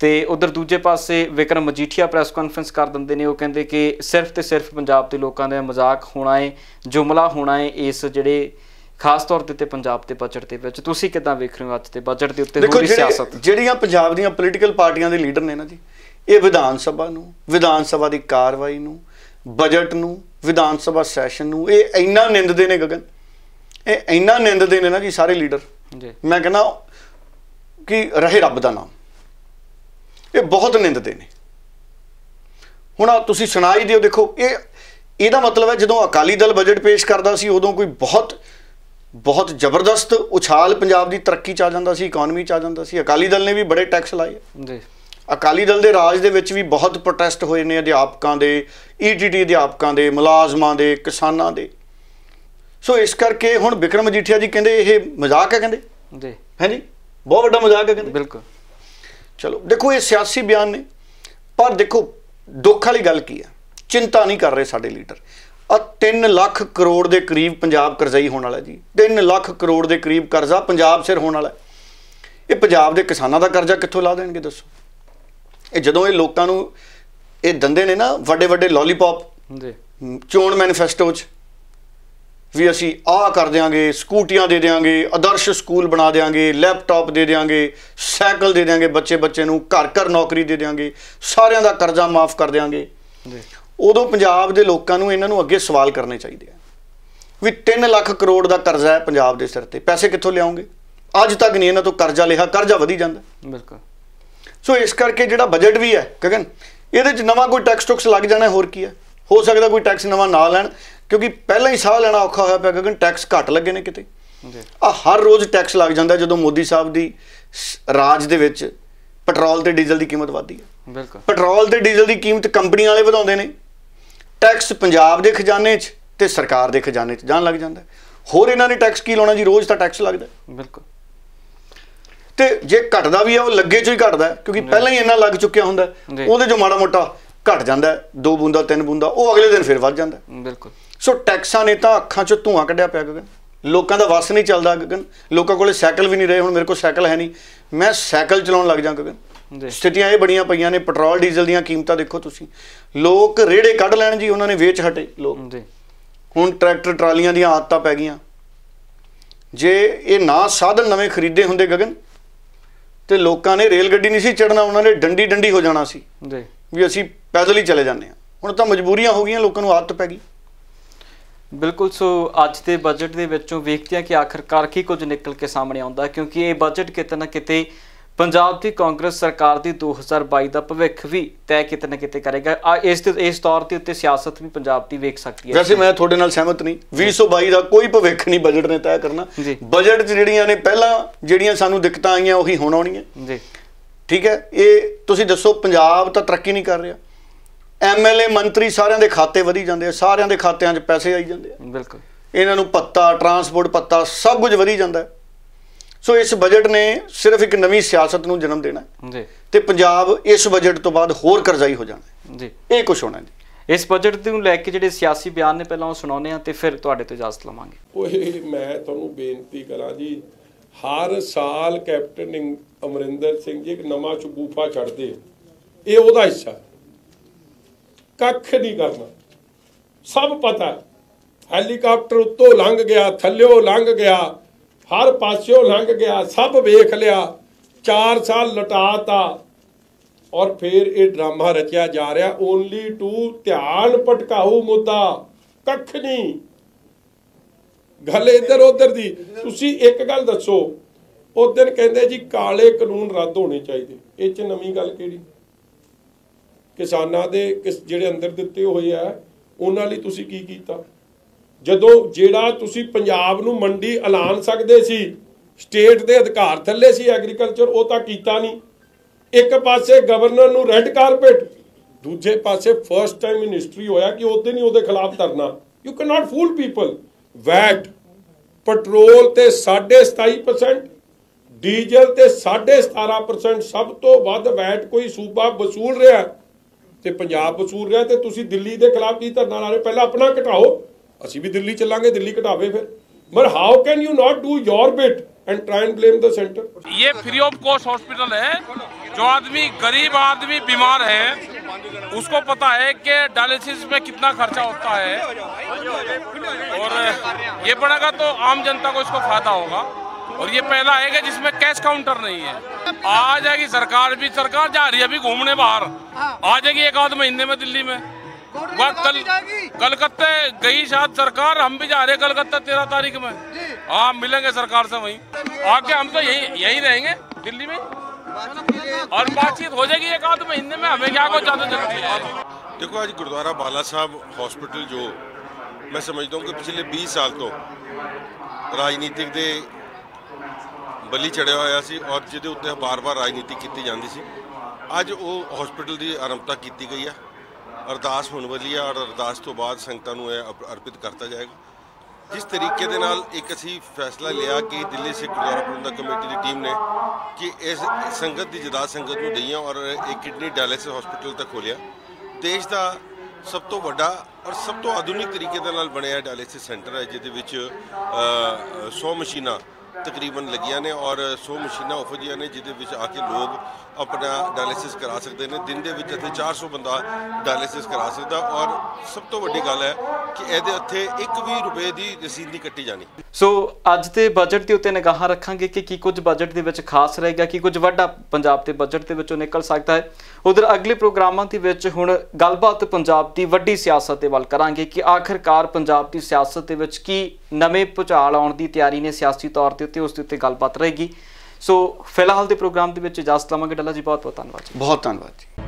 ਤੇ ਉਧਰ ਦੂਜੇ ਪਾਸੇ ਵਿਕਰਮ ਮਜੀਠੀਆ ਪ੍ਰੈਸ ਕਾਨਫਰੰਸ ਕਰ ਦਿੰਦੇ ਨੇ ਉਹ ਕਹਿੰਦੇ ਕਿ ਸਿਰਫ ਤੇ ਸਿਰਫ ਪੰਜਾਬ ਦੇ ਲੋਕਾਂ ਦਾ ਮਜ਼ਾਕ ਹੋਣਾ ਹੈ ਜੁਮਲਾ ਹੋਣਾ ਹੈ ਇਸ ਜਿਹੜੇ ਖਾਸ ਤੌਰ ਤੇ ਪੰਜਾਬ ਦੇ ਬਜਟ ਦੇ ਵਿੱਚ ਤੁਸੀਂ ਕਿਦਾਂ ਵੇਖ ਰਹੇ ਹੋ ਅੱਜ ਦੇ ਬਜਟ ਦੇ ਉੱਤੇ ਹੋ ਰਹੀ ਸਿਆਸਤ ਜਿਹੜੀਆਂ ਪੰਜਾਬ ਦੀਆਂ ਪੋਲੀਟੀਕਲ ਪਾਰਟੀਆਂ ਦੇ ਲੀਡਰ ਨੇ ਨਾ ਜੀ ਇਹ ਵਿਧਾਨ ਸਭਾ ਨੂੰ ਵਿਧਾਨ ਸਭਾ ਦੀ ਕਾਰਵਾਈ ਨੂੰ ਬਜਟ ਨੂੰ ਵਿਧਾਨ ਸਭਾ ਸੈਸ਼ਨ ਨੂੰ ਇਹ ਇੰਨਾ ਨਿੰਦਦੇ ਨੇ ਗਗਨ ਇਹ ਇੰਨਾ ਨਿੰਦਦੇ ਨੇ ਨਾ ਜੀ ਸਾਰੇ ਲੀਡਰ ਜੀ ਮੈਂ ਕਹਿੰਦਾ ਕਿ ਰਹੇ ਰੱਬ ਦਾ ਨਾਮ ਇਹ ਬਹੁਤ ਨਿੰਦਦੇ ਨੇ ਹੁਣ ਆ ਤੁਸੀਂ ਸੁਣਾਈ ਦਿਓ ਦੇਖੋ ਇਹ ਇਹਦਾ ਮਤਲਬ ਹੈ ਜਦੋਂ ਅਕਾਲੀ ਦਲ ਬਜਟ ਪੇਸ਼ ਕਰਦਾ ਸੀ ਉਦੋਂ ਕੋਈ ਬਹੁਤ ਬਹੁਤ ਜ਼ਬਰਦਸਤ ਉਛਾਲ ਪੰਜਾਬ ਦੀ ਤਰੱਕੀ ਚ ਆ ਜਾਂਦਾ ਸੀ ਇਕਨੋਮੀ ਚ ਆ ਜਾਂਦਾ ਸੀ ਅਕਾਲੀ ਦਲ ਨੇ ਵੀ ਬੜੇ ਟੈਕਸ ਲਾਏ ਜੀ ਅਕਾਲੀ ਦਲ ਦੇ ਰਾਜ ਦੇ ਵਿੱਚ ਵੀ ਬਹੁਤ ਪ੍ਰੋਟੈਸਟ ਹੋਏ ਨੇ ਅਧਿਆਪਕਾਂ ਦੇ ਈਟੀਟੀ e ਅਧਿਆਪਕਾਂ ਦੇ ਮੁਲਾਜ਼ਮਾਂ ਦੇ ਕਿਸਾਨਾਂ ਦੇ ਸੋ ਇਸ ਕਰਕੇ ਹੁਣ ਵਿਕਰਮ ਜੀਠਿਆ ਜੀ ਕਹਿੰਦੇ ਇਹ ਮਜ਼ਾਕ ਹੈ ਕਹਿੰਦੇ ਜੀ ਜੀ ਬਹੁਤ ਵੱਡਾ ਮਜ਼ਾਕ ਹੈ ਕਹਿੰਦੇ ਬਿਲਕੁਲ ਚਲੋ ਦੇਖੋ ਇਹ ਸਿਆਸੀ ਬਿਆਨ ਨੇ ਪਰ ਦੇਖੋ ਦੁੱਖ ਵਾਲੀ ਗੱਲ ਕੀ ਹੈ ਚਿੰਤਾ ਨਹੀਂ ਕਰ ਰਹੇ ਸਾਡੇ ਲੀਡਰ ਆ 3 ਲੱਖ ਕਰੋੜ ਦੇ ਕਰੀਬ ਪੰਜਾਬ ਕਰਜ਼ਾਈ ਹੋਣ ਵਾਲਾ ਜੀ 3 ਲੱਖ ਕਰੋੜ ਦੇ ਕਰੀਬ ਕਰਜ਼ਾ ਪੰਜਾਬ ਸਿਰ ਹੋਣ ਵਾਲਾ ਇਹ ਪੰਜਾਬ ਦੇ ਕਿਸਾਨਾਂ ਦਾ ਕਰਜ਼ਾ ਕਿੱਥੋਂ ਲਾ ਦੇਣਗੇ ਦੱਸੋ ਇਹ ਜਦੋਂ ਇਹ ਲੋਕਾਂ ਨੂੰ ਇਹ ਦੰਦੇ ਨੇ ਨਾ ਵੱਡੇ ਵੱਡੇ ਲੋਲੀਪੌਪ ਜੀ ਚੋਣ ਮੈਨੀਫੈਸਟੋ 'ਚ ਵੀ ਅਸੀਂ ਆਹ ਕਰ ਦੇਾਂਗੇ ਸਕੂਟੀਆਂ ਦੇ ਦੇਾਂਗੇ ਆਦਰਸ਼ ਸਕੂਲ ਬਣਾ ਦੇਾਂਗੇ ਲੈਪਟਾਪ ਦੇ ਦੇਾਂਗੇ ਸਾਈਕਲ ਦੇ ਦੇਾਂਗੇ ਬੱਚੇ ਬੱਚੇ ਨੂੰ ਘਰ ਘਰ ਨੌਕਰੀ ਦੇ ਦੇਾਂਗੇ ਸਾਰਿਆਂ ਦਾ ਕਰਜ਼ਾ ਮਾਫ ਕਰ ਦੇਾਂਗੇ ਜੀ ਉਦੋਂ ਪੰਜਾਬ ਦੇ ਲੋਕਾਂ ਨੂੰ ਇਹਨਾਂ ਨੂੰ ਅੱਗੇ ਸਵਾਲ ਕਰਨੇ ਚਾਹੀਦੇ ਆ ਵੀ 3 ਲੱਖ ਕਰੋੜ ਦਾ ਕਰਜ਼ਾ ਹੈ ਪੰਜਾਬ ਦੇ ਸਿਰ ਤੇ ਪੈਸੇ ਕਿੱਥੋਂ ਲਿਆਉਂਗੇ ਅੱਜ ਤੱਕ ਨਹੀਂ ਇਹਨਾਂ ਤੋਂ ਕਰਜ਼ਾ ਲਿਆ ਕਰਜ਼ਾ ਵਧੀ ਜਾਂਦਾ ਬਿਲਕੁਲ ਸੋ ਇਸ ਕਰਕੇ ਜਿਹੜਾ ਬਜਟ ਵੀ ਹੈ ਗਗਨ ਇਹਦੇ ਚ ਨਵਾਂ ਕੋਈ ਟੈਕਸ ਟੁਕਸ ਲੱਗ ਜਾਣਾ ਹੋਰ ਕੀ ਹੈ ਹੋ ਸਕਦਾ ਕੋਈ ਟੈਕਸ ਨਵਾਂ ਨਾ ਲੈਣ ਕਿਉਂਕਿ ਪਹਿਲਾਂ ਹੀ ਸਾਹ ਲੈਣਾ ਔਖਾ ਹੋਇਆ ਪਿਆ ਗਗਨ ਟੈਕਸ ਘੱਟ ਲੱਗੇ ਨੇ ਕਿਤੇ ਆ ਹਰ ਰੋਜ਼ ਟੈਕਸ ਲੱਗ ਜਾਂਦਾ ਜਦੋਂ ਮੋਦੀ ਸਾਹਿਬ ਦੀ ਰਾਜ ਦੇ ਵਿੱਚ ਪੈਟਰੋਲ ਤੇ ਡੀਜ਼ਲ ਦੀ ਕੀਮਤ ਵਧਦੀ ਹੈ ਬਿਲਕੁਲ ਪੈਟਰੋਲ ਤੇ ਡੀਜ਼ਲ ਦੀ ਕੀਮਤ ਕੰਪਨੀਆਂ ਵਾਲੇ ਵਧਾਉਂਦੇ ਨੇ ਟੈਕਸ ਪੰਜਾਬ ਦੇ ਖਜ਼ਾਨੇ 'ਚ ਤੇ ਸਰਕਾਰ ਦੇ ਖਜ਼ਾਨੇ 'ਚ ਜਾਣ ਲੱਗ ਜਾਂਦਾ ਹੋਰ ਇਹਨਾਂ ਨੇ ਟੈਕਸ ਕੀ ਲਾਉਣਾ ਜੀ ਰੋਜ਼ ਤਾਂ ਟੈਕਸ ਲੱਗਦਾ ਬਿਲਕੁਲ ਤੇ ਜੇ ਘਟਦਾ ਵੀ ਆ ਉਹ ਲੱਗੇ ਚੋਂ ਹੀ ਘਟਦਾ ਕਿਉਂਕਿ ਪਹਿਲਾਂ ਹੀ ਇੰਨਾ ਲੱਗ ਚੁੱਕਿਆ ਹੁੰਦਾ ਉਹਦੇ ਜੋ ਮਾੜਾ ਮੋਟਾ ਘਟ ਜਾਂਦਾ ਦੋ ਬੂੰਦਾ ਤਿੰਨ ਬੂੰਦਾ ਉਹ ਅਗਲੇ ਦਿਨ ਫਿਰ ਵੱਧ ਜਾਂਦਾ ਬਿਲਕੁਲ ਸੋ ਟੈਕਸਾਂ ਨੇ ਤਾਂ ਅੱਖਾਂ ਚੋਂ ਧੂਆਂ ਕੱਢਿਆ ਪਿਆ ਗਗਨ ਲੋਕਾਂ ਦਾ ਵਸ ਨਹੀਂ ਚੱਲਦਾ ਗਗਨ ਲੋਕਾਂ ਕੋਲੇ ਸਾਈਕਲ ਵੀ ਨਹੀਂ ਰਹੇ ਹੁਣ ਮੇਰੇ ਕੋਲ ਸਾਈਕਲ ਹੈ ਨਹੀਂ ਮੈਂ ਸਾਈਕਲ ਚਲਾਉਣ ਲੱਗ ਜਾ ਗਗਨ ਸਥਿਤੀਆਂ ਇਹ ਬੜੀਆਂ ਪਈਆਂ ਨੇ ਪੈਟਰੋਲ ਡੀਜ਼ਲ ਦੀਆਂ ਕੀਮਤਾਂ ਦੇਖੋ ਤੁਸੀਂ ਲੋਕ ਰੇੜੇ ਕੱਢ ਲੈਣ ਜੀ ਉਹਨਾਂ ਨੇ ਵੇਚ ਹਟੇ ਲੋਕ ਹੁਣ ਟਰੈਕਟਰ ਟਰਾਲੀਆਂ ਦੀਆਂ ਆਦਤਾਂ ਪੈ ਗਈਆਂ ਜੇ ਇਹ ਨਾ ਸਾਧਨ ਨਵੇਂ ਖਰੀਦੇ ਹੁੰਦੇ ਗਗਨ ਤੇ ਲੋਕਾਂ ਨੇ ਰੇਲ ਗੱਡੀ ਨਹੀਂ ਸੀ ਚੜਨਾ ਉਹਨਾਂ ਨੇ ਡੰਡੀ ਡੰਡੀ ਹੋ ਜਾਣਾ ਸੀ ਜੀ ਵੀ ਅਸੀਂ ਪੈਦਲ ਹੀ ਚਲੇ ਜਾਂਦੇ ਹਾਂ ਹੁਣ ਤਾਂ ਮਜਬੂਰੀਆਂ ਹੋ ਗਈਆਂ ਲੋਕਾਂ ਨੂੰ ਆਦਤ ਪੈ ਗਈ ਬਿਲਕੁਲ ਸੋ ਅੱਜ ਦੇ ਬਜਟ ਦੇ ਵਿੱਚੋਂ ਵੇਖਦੇ ਆ ਕਿ ਆਖਰਕਾਰ ਕੀ ਕੁਝ ਨਿਕਲ ਕੇ ਸਾਹਮਣੇ ਆਉਂਦਾ ਕਿਉਂਕਿ ਇਹ ਬਜਟ ਕਿਤੇ ਨਾ ਕਿਤੇ ਪੰਜਾਬ ਦੀ ਕਾਂਗਰਸ ਸਰਕਾਰ ਦੀ 2022 ਦਾ ਭਵਿੱਖ ਵੀ ਤੈਅ ਕਿਤੇ ਨਾ ਕਿਤੇ ਕਰੇਗਾ ਇਸ ਇਸ ਤੌਰ ਤੇ ਉੱਤੇ ਸਿਆਸਤ ਵੀ ਪੰਜਾਬ ਦੀ ਵੇਖ ਸਕਦੀ ਹੈ ਵੈਸੇ ਮੈਂ ਤੁਹਾਡੇ ਨਾਲ ਸਹਿਮਤ ਨਹੀਂ 2022 ਦਾ ਕੋਈ ਭਵਿੱਖ ਨਹੀਂ ਬਜਟ ਨੇ ਤੈਅ ਕਰਨਾ ਬਜਟ ਜਿਹੜੀਆਂ ਨੇ ਪਹਿਲਾਂ ਜਿਹੜੀਆਂ ਸਾਨੂੰ ਦਿੱਕਤਾਂ ਆਈਆਂ ਉਹੀ ਹੁਣ ਆਉਣੀਆਂ ਜੀ ਠੀਕ ਹੈ ਇਹ ਤੁਸੀਂ ਦੱਸੋ ਪੰਜਾਬ ਤਾਂ ਤਰੱਕੀ ਨਹੀਂ ਕਰ ਰਿਹਾ ਐਮਐਲਏ ਮੰਤਰੀ ਸਾਰਿਆਂ ਦੇ ਖਾਤੇ ਵਧੀ ਜਾਂਦੇ ਆ ਸਾਰਿਆਂ ਦੇ ਖਾਤਿਆਂ 'ਚ ਪੈਸੇ ਆਈ ਜਾਂਦੇ ਆ ਬਿਲਕੁਲ ਇਹਨਾਂ ਨੂੰ ਪੱਤਾ ਟਰਾਂਸਪੋਰਟ ਪੱਤਾ ਸਭ ਕੁਝ ਵਧੀ ਜਾਂਦਾ ਹੈ ਸੋ ਇਸ ਬਜਟ ਨੇ ਸਿਰਫ ਇੱਕ ਨਵੀਂ ਸਿਆਸਤ ਨੂੰ ਜਨਮ ਦੇਣਾ ਜੀ ਤੇ ਪੰਜਾਬ ਇਸ ਬਜਟ ਤੋਂ ਬਾਅਦ ਹੋਰ ਕਰਜ਼ਾਈ ਹੋ ਜਾਣਾ ਜੀ ਇਹ ਕੁਝ ਹੋਣਾ ਜੀ ਇਸ ਬਜਟ ਨੂੰ ਲੈ ਕੇ ਜਿਹੜੇ ਸਿਆਸੀ ਬਿਆਨ ਨੇ ਪਹਿਲਾਂ ਉਹ ਸੁਣਾਉਨੇ ਆ ਤੇ ਫਿਰ ਤੁਹਾਡੇ ਤੋਂ ਇਜਾਜ਼ਤ ਲਵਾਂਗੇ ਓਏ ਮੈਂ ਤੁਹਾਨੂੰ ਬੇਨਤੀ ਕਰਾਂ ਜੀ ਹਰ ਸਾਲ ਕੈਪਟਨ ਅਮਰਿੰਦਰ ਸਿੰਘ ਜੀ ਇੱਕ ਨਵਾਂ ਚਬੂਫਾ ਛੱਡਦੇ ਇਹ ਉਹਦਾ ਹਿੱਸਾ ਕੱਖ ਨਹੀਂ ਕਰਨਾ ਸਭ ਪਤਾ ਹੈਲੀਕਾਪਟਰ ਉੱਤੋਂ ਲੰਘ ਗਿਆ ਥੱਲਿਓ ਲੰਘ ਗਿਆ ਹਰ ਪਾਸਿਓਂ ਲੰਘ ਗਿਆ ਸਭ ਵੇਖ ਲਿਆ 4 ਸਾਲ ਲਟਾਤਾ ਔਰ ਫਿਰ ਇਹ ਡਰਾਮਾ ਰਚਿਆ ਜਾ ਰਿਹਾ ਓਨਲੀ ਟੂ ਧਿਆਨ ਪਟਕਾਉ ਮੁੱਦਾ ਕੱਖ ਨਹੀਂ ਘਲੇ ਇੱਧਰ ਉੱਧਰ ਦੀ ਤੁਸੀਂ ਇੱਕ ਗੱਲ ਦੱਸੋ ਉਸ ਦਿਨ ਕਹਿੰਦੇ ਜੀ ਕਾਲੇ ਕਾਨੂੰਨ ਰੱਦ ਹੋਣੇ ਚਾਹੀਦੇ ਇਹ ਚ ਨਵੀਂ ਗੱਲ ਕਿਹੜੀ ਕਿਸਾਨਾਂ ਦੇ ਕਿਸ ਜਿਹੜੇ ਅੰਦਰ ਦਿੱਤੇ ਹੋਏ ਆ ਉਹਨਾਂ ਲਈ ਤੁਸੀਂ ਕੀ ਕੀਤਾ ਜਦੋਂ ਜਿਹੜਾ ਤੁਸੀਂ ਪੰਜਾਬ ਨੂੰ ਮੰਡੀ ਐਲਾਨ ਸਕਦੇ ਸੀ ਸਟੇਟ ਦੇ ਅਧਿਕਾਰ ਥੱਲੇ ਸੀ ਐਗਰੀਕਲਚਰ ਉਹ ਤਾਂ ਕੀਤਾ ਨਹੀਂ ਇੱਕ ਪਾਸੇ ਗਵਰਨਰ ਨੂੰ ਰੈੱਡ ਕਾਰਪੇਟ ਦੂਜੇ ਪਾਸੇ ਫਰਸਟ ਟਾਈਮ ਇਨ ਹਿਸਟਰੀ ਹੋਇਆ ਕਿ ਉਹਦੇ ਨਹੀਂ ਉਹਦੇ ਖਿਲਾਫ ਧਰਨਾ you can not fool people VAT petrol ਤੇ 27.5% ਡੀਜ਼ਲ ਤੇ 17.5% ਸਭ ਤੋਂ ਵੱਧ ਵੈਟ ਕੋਈ ਸੂਬਾ ਵਸੂਲ ਰਿਹਾ ਤੇ ਪੰਜਾਬ ਵਸੂਲ ਰਿਹਾ ਤੇ ਤੁਸੀਂ ਦਿੱਲੀ ਦੇ ਖਿਲਾਫ ਕੀ ਧਰਨਾ ਲਾ ਰਹੇ ਪਹਿਲਾਂ ਆਪਣਾ ਘਟਾਓ असी भी दिल्ली ਚੱਲਾਂਗੇ दिल्ली घटावे फिर but how can you not do your bit and try and blame the centre ये फ्री ऑफ कॉस्ट हॉस्पिटल है जो आदमी गरीब आदमी बीमार है उसको पता है कि डायलिसिस में कितना खर्चा होता है और ये बढ़ेगा तो आम जनता को इसको फायदा होगा और ये पहला है कि जिसमें कैश काउंटर नहीं है आ जाएगी सरकार भी सरकार जा रही है अभी घूमने बाहर आ जाएगी एक आध महीने में दिल्ली में कल कलकत्ते गई शायद सरकार हम भी जा रहे कलकत्ता तेरह तारीख में हाँ मिलेंगे सरकार से वहीं आके हम तो यही यही रहेंगे दिल्ली में और बातचीत हो जाएगी एक आध महीने में हमें क्या कुछ ज्यादा जरूरत है देखो आज गुरुद्वारा बाला साहब हॉस्पिटल जो मैं समझता हूँ कि पिछले 20 साल तो राजनीतिक दे ਬਲੀ ਚੜਿਆ ਹੋਇਆ ਸੀ और ਜਿਹਦੇ ਉੱਤੇ बार बार राजनीति ਕੀਤੀ ਜਾਂਦੀ ਸੀ ਅੱਜ वो हॉस्पिटल ਦੀ आरंभता ਕੀਤੀ गई है ਅਰਦਾਸ ਹੋਣ ਵਾਲੀ ਆ ਔਰ ਅਰਦਾਸ ਤੋਂ ਬਾਅਦ ਸੰਗਤਾਂ ਨੂੰ ਇਹ ਅਰਪਿਤ ਕਰਤਾ ਜਾਏਗਾ ਜਿਸ ਤਰੀਕੇ ਦੇ ਨਾਲ ਇੱਕ ਅਸੀਂ ਫੈਸਲਾ ਲਿਆ ਕਿ ਦਿੱਲੀ ਸਿੱਖ ਗੁਰਦੁਆਰਾ ਪ੍ਰਬੰਧਕ ਕਮੇਟੀ ਦੀ ਟੀਮ ਨੇ ਕਿ ਇਸ ਸੰਗਤ ਦੀ ਜਦਾ ਸੰਗਤ ਨੂੰ ਦਈਆਂ ਔਰ ਇੱਕ ਕਿਡਨੀ ਡਾਇਲਿਸਿਸ ਹਸਪੀਟਲ ਤੱਕ ਖੋਲਿਆ ਦੇਸ਼ ਦਾ ਸਭ ਤੋਂ ਵੱਡਾ ਔਰ ਸਭ ਤੋਂ ਆਧੁਨਿਕ ਤਰੀਕੇ ਦੇ ਨਾਲ ਬਣਿਆ ਡਾਇਲਿਸਿਸ ਸੈਂਟਰ ਹੈ ਜਿਹਦੇ ਵਿੱਚ 100 ਮਸ਼ੀਨਾਂ ਤਕਰੀਬਨ ਲੱਗੀਆਂ ਨੇ ਔਰ 100 ਮਸ਼ੀਨਾਂ ਉਫਜੀਆਂ ਨੇ ਜਿਹਦੇ ਵਿੱਚ ਆ ਕੇ ਲੋਕ ਆਪਣਾ ਡਾਇਲਿਸਿਸ ਕਰਾ ਸਕਦੇ ਨੇ ਦਿਨ ਦੇ ਵਿੱਚ ਇੱਥੇ 400 ਬੰਦਾ ਡਾਇਲਿਸਿਸ ਕਰਾ ਸਕਦਾ ਔਰ ਸਭ ਤੋਂ ਵੱਡੀ ਗੱਲ ਹੈ ਕਿ ਇਹਦੇ ਉੱਤੇ 1 ਵੀ ਰੁਪਏ ਦੀ ਰਸੀਦ ਨਹੀਂ ਕੱਟੀ ਜਾਣੀ ਸੋ ਅੱਜ ਦੇ ਬਜਟ ਦੇ ਉੱਤੇ ਨਿਗਾਹ ਰੱਖਾਂਗੇ ਕਿ ਕੀ ਕੁਝ ਬਜਟ ਦੇ ਵਿੱਚ ਖਾਸ ਰਹੇਗਾ ਕਿ ਕੁਝ ਵੱਡਾ ਪੰਜਾਬ ਦੇ ਬਜਟ ਦੇ ਵਿੱਚੋਂ ਨਿਕਲ ਸਕਦਾ ਹੈ ਉਧਰ ਅਗਲੇ ਪ੍ਰੋਗਰਾਮਾਂ ਦੇ ਵਿੱਚ ਹੁਣ ਗੱਲਬਾਤ ਪੰਜਾਬ ਦੀ ਵੱਡੀ ਸਿਆਸਤ ਦੇ ਵੱਲ ਕਰਾਂਗੇ ਕਿ ਆਖਰਕਾਰ ਪੰਜਾਬ ਦੀ ਸਿਆਸਤ ਦੇ ਵਿੱਚ ਕੀ ਨਵੇਂ ਪੁਚਾਲ ਆਉਣ ਦੀ ਤਿਆਰੀ ਨੇ ਸਿਆਸੀ ਤੌਰ ਤੇ ਉੱਤੇ ਉਸ ਦੇ ਉੱਤੇ ਗੱਲਬਾਤ ਰਹੇਗੀ ਸੋ ਫਿਲਹਾਲ ਦੇ ਪ੍ਰੋਗਰਾਮ ਦੇ ਵਿੱਚ ਇਜਾਜ਼ਤ ਲਵਾਂਗੇ ਡੱਲਾ ਜੀ ਬਹੁਤ ਬਹੁਤ ਧੰਨਵਾਦ ਜੀ ਬਹੁਤ ਧੰਨਵਾਦ ਜੀ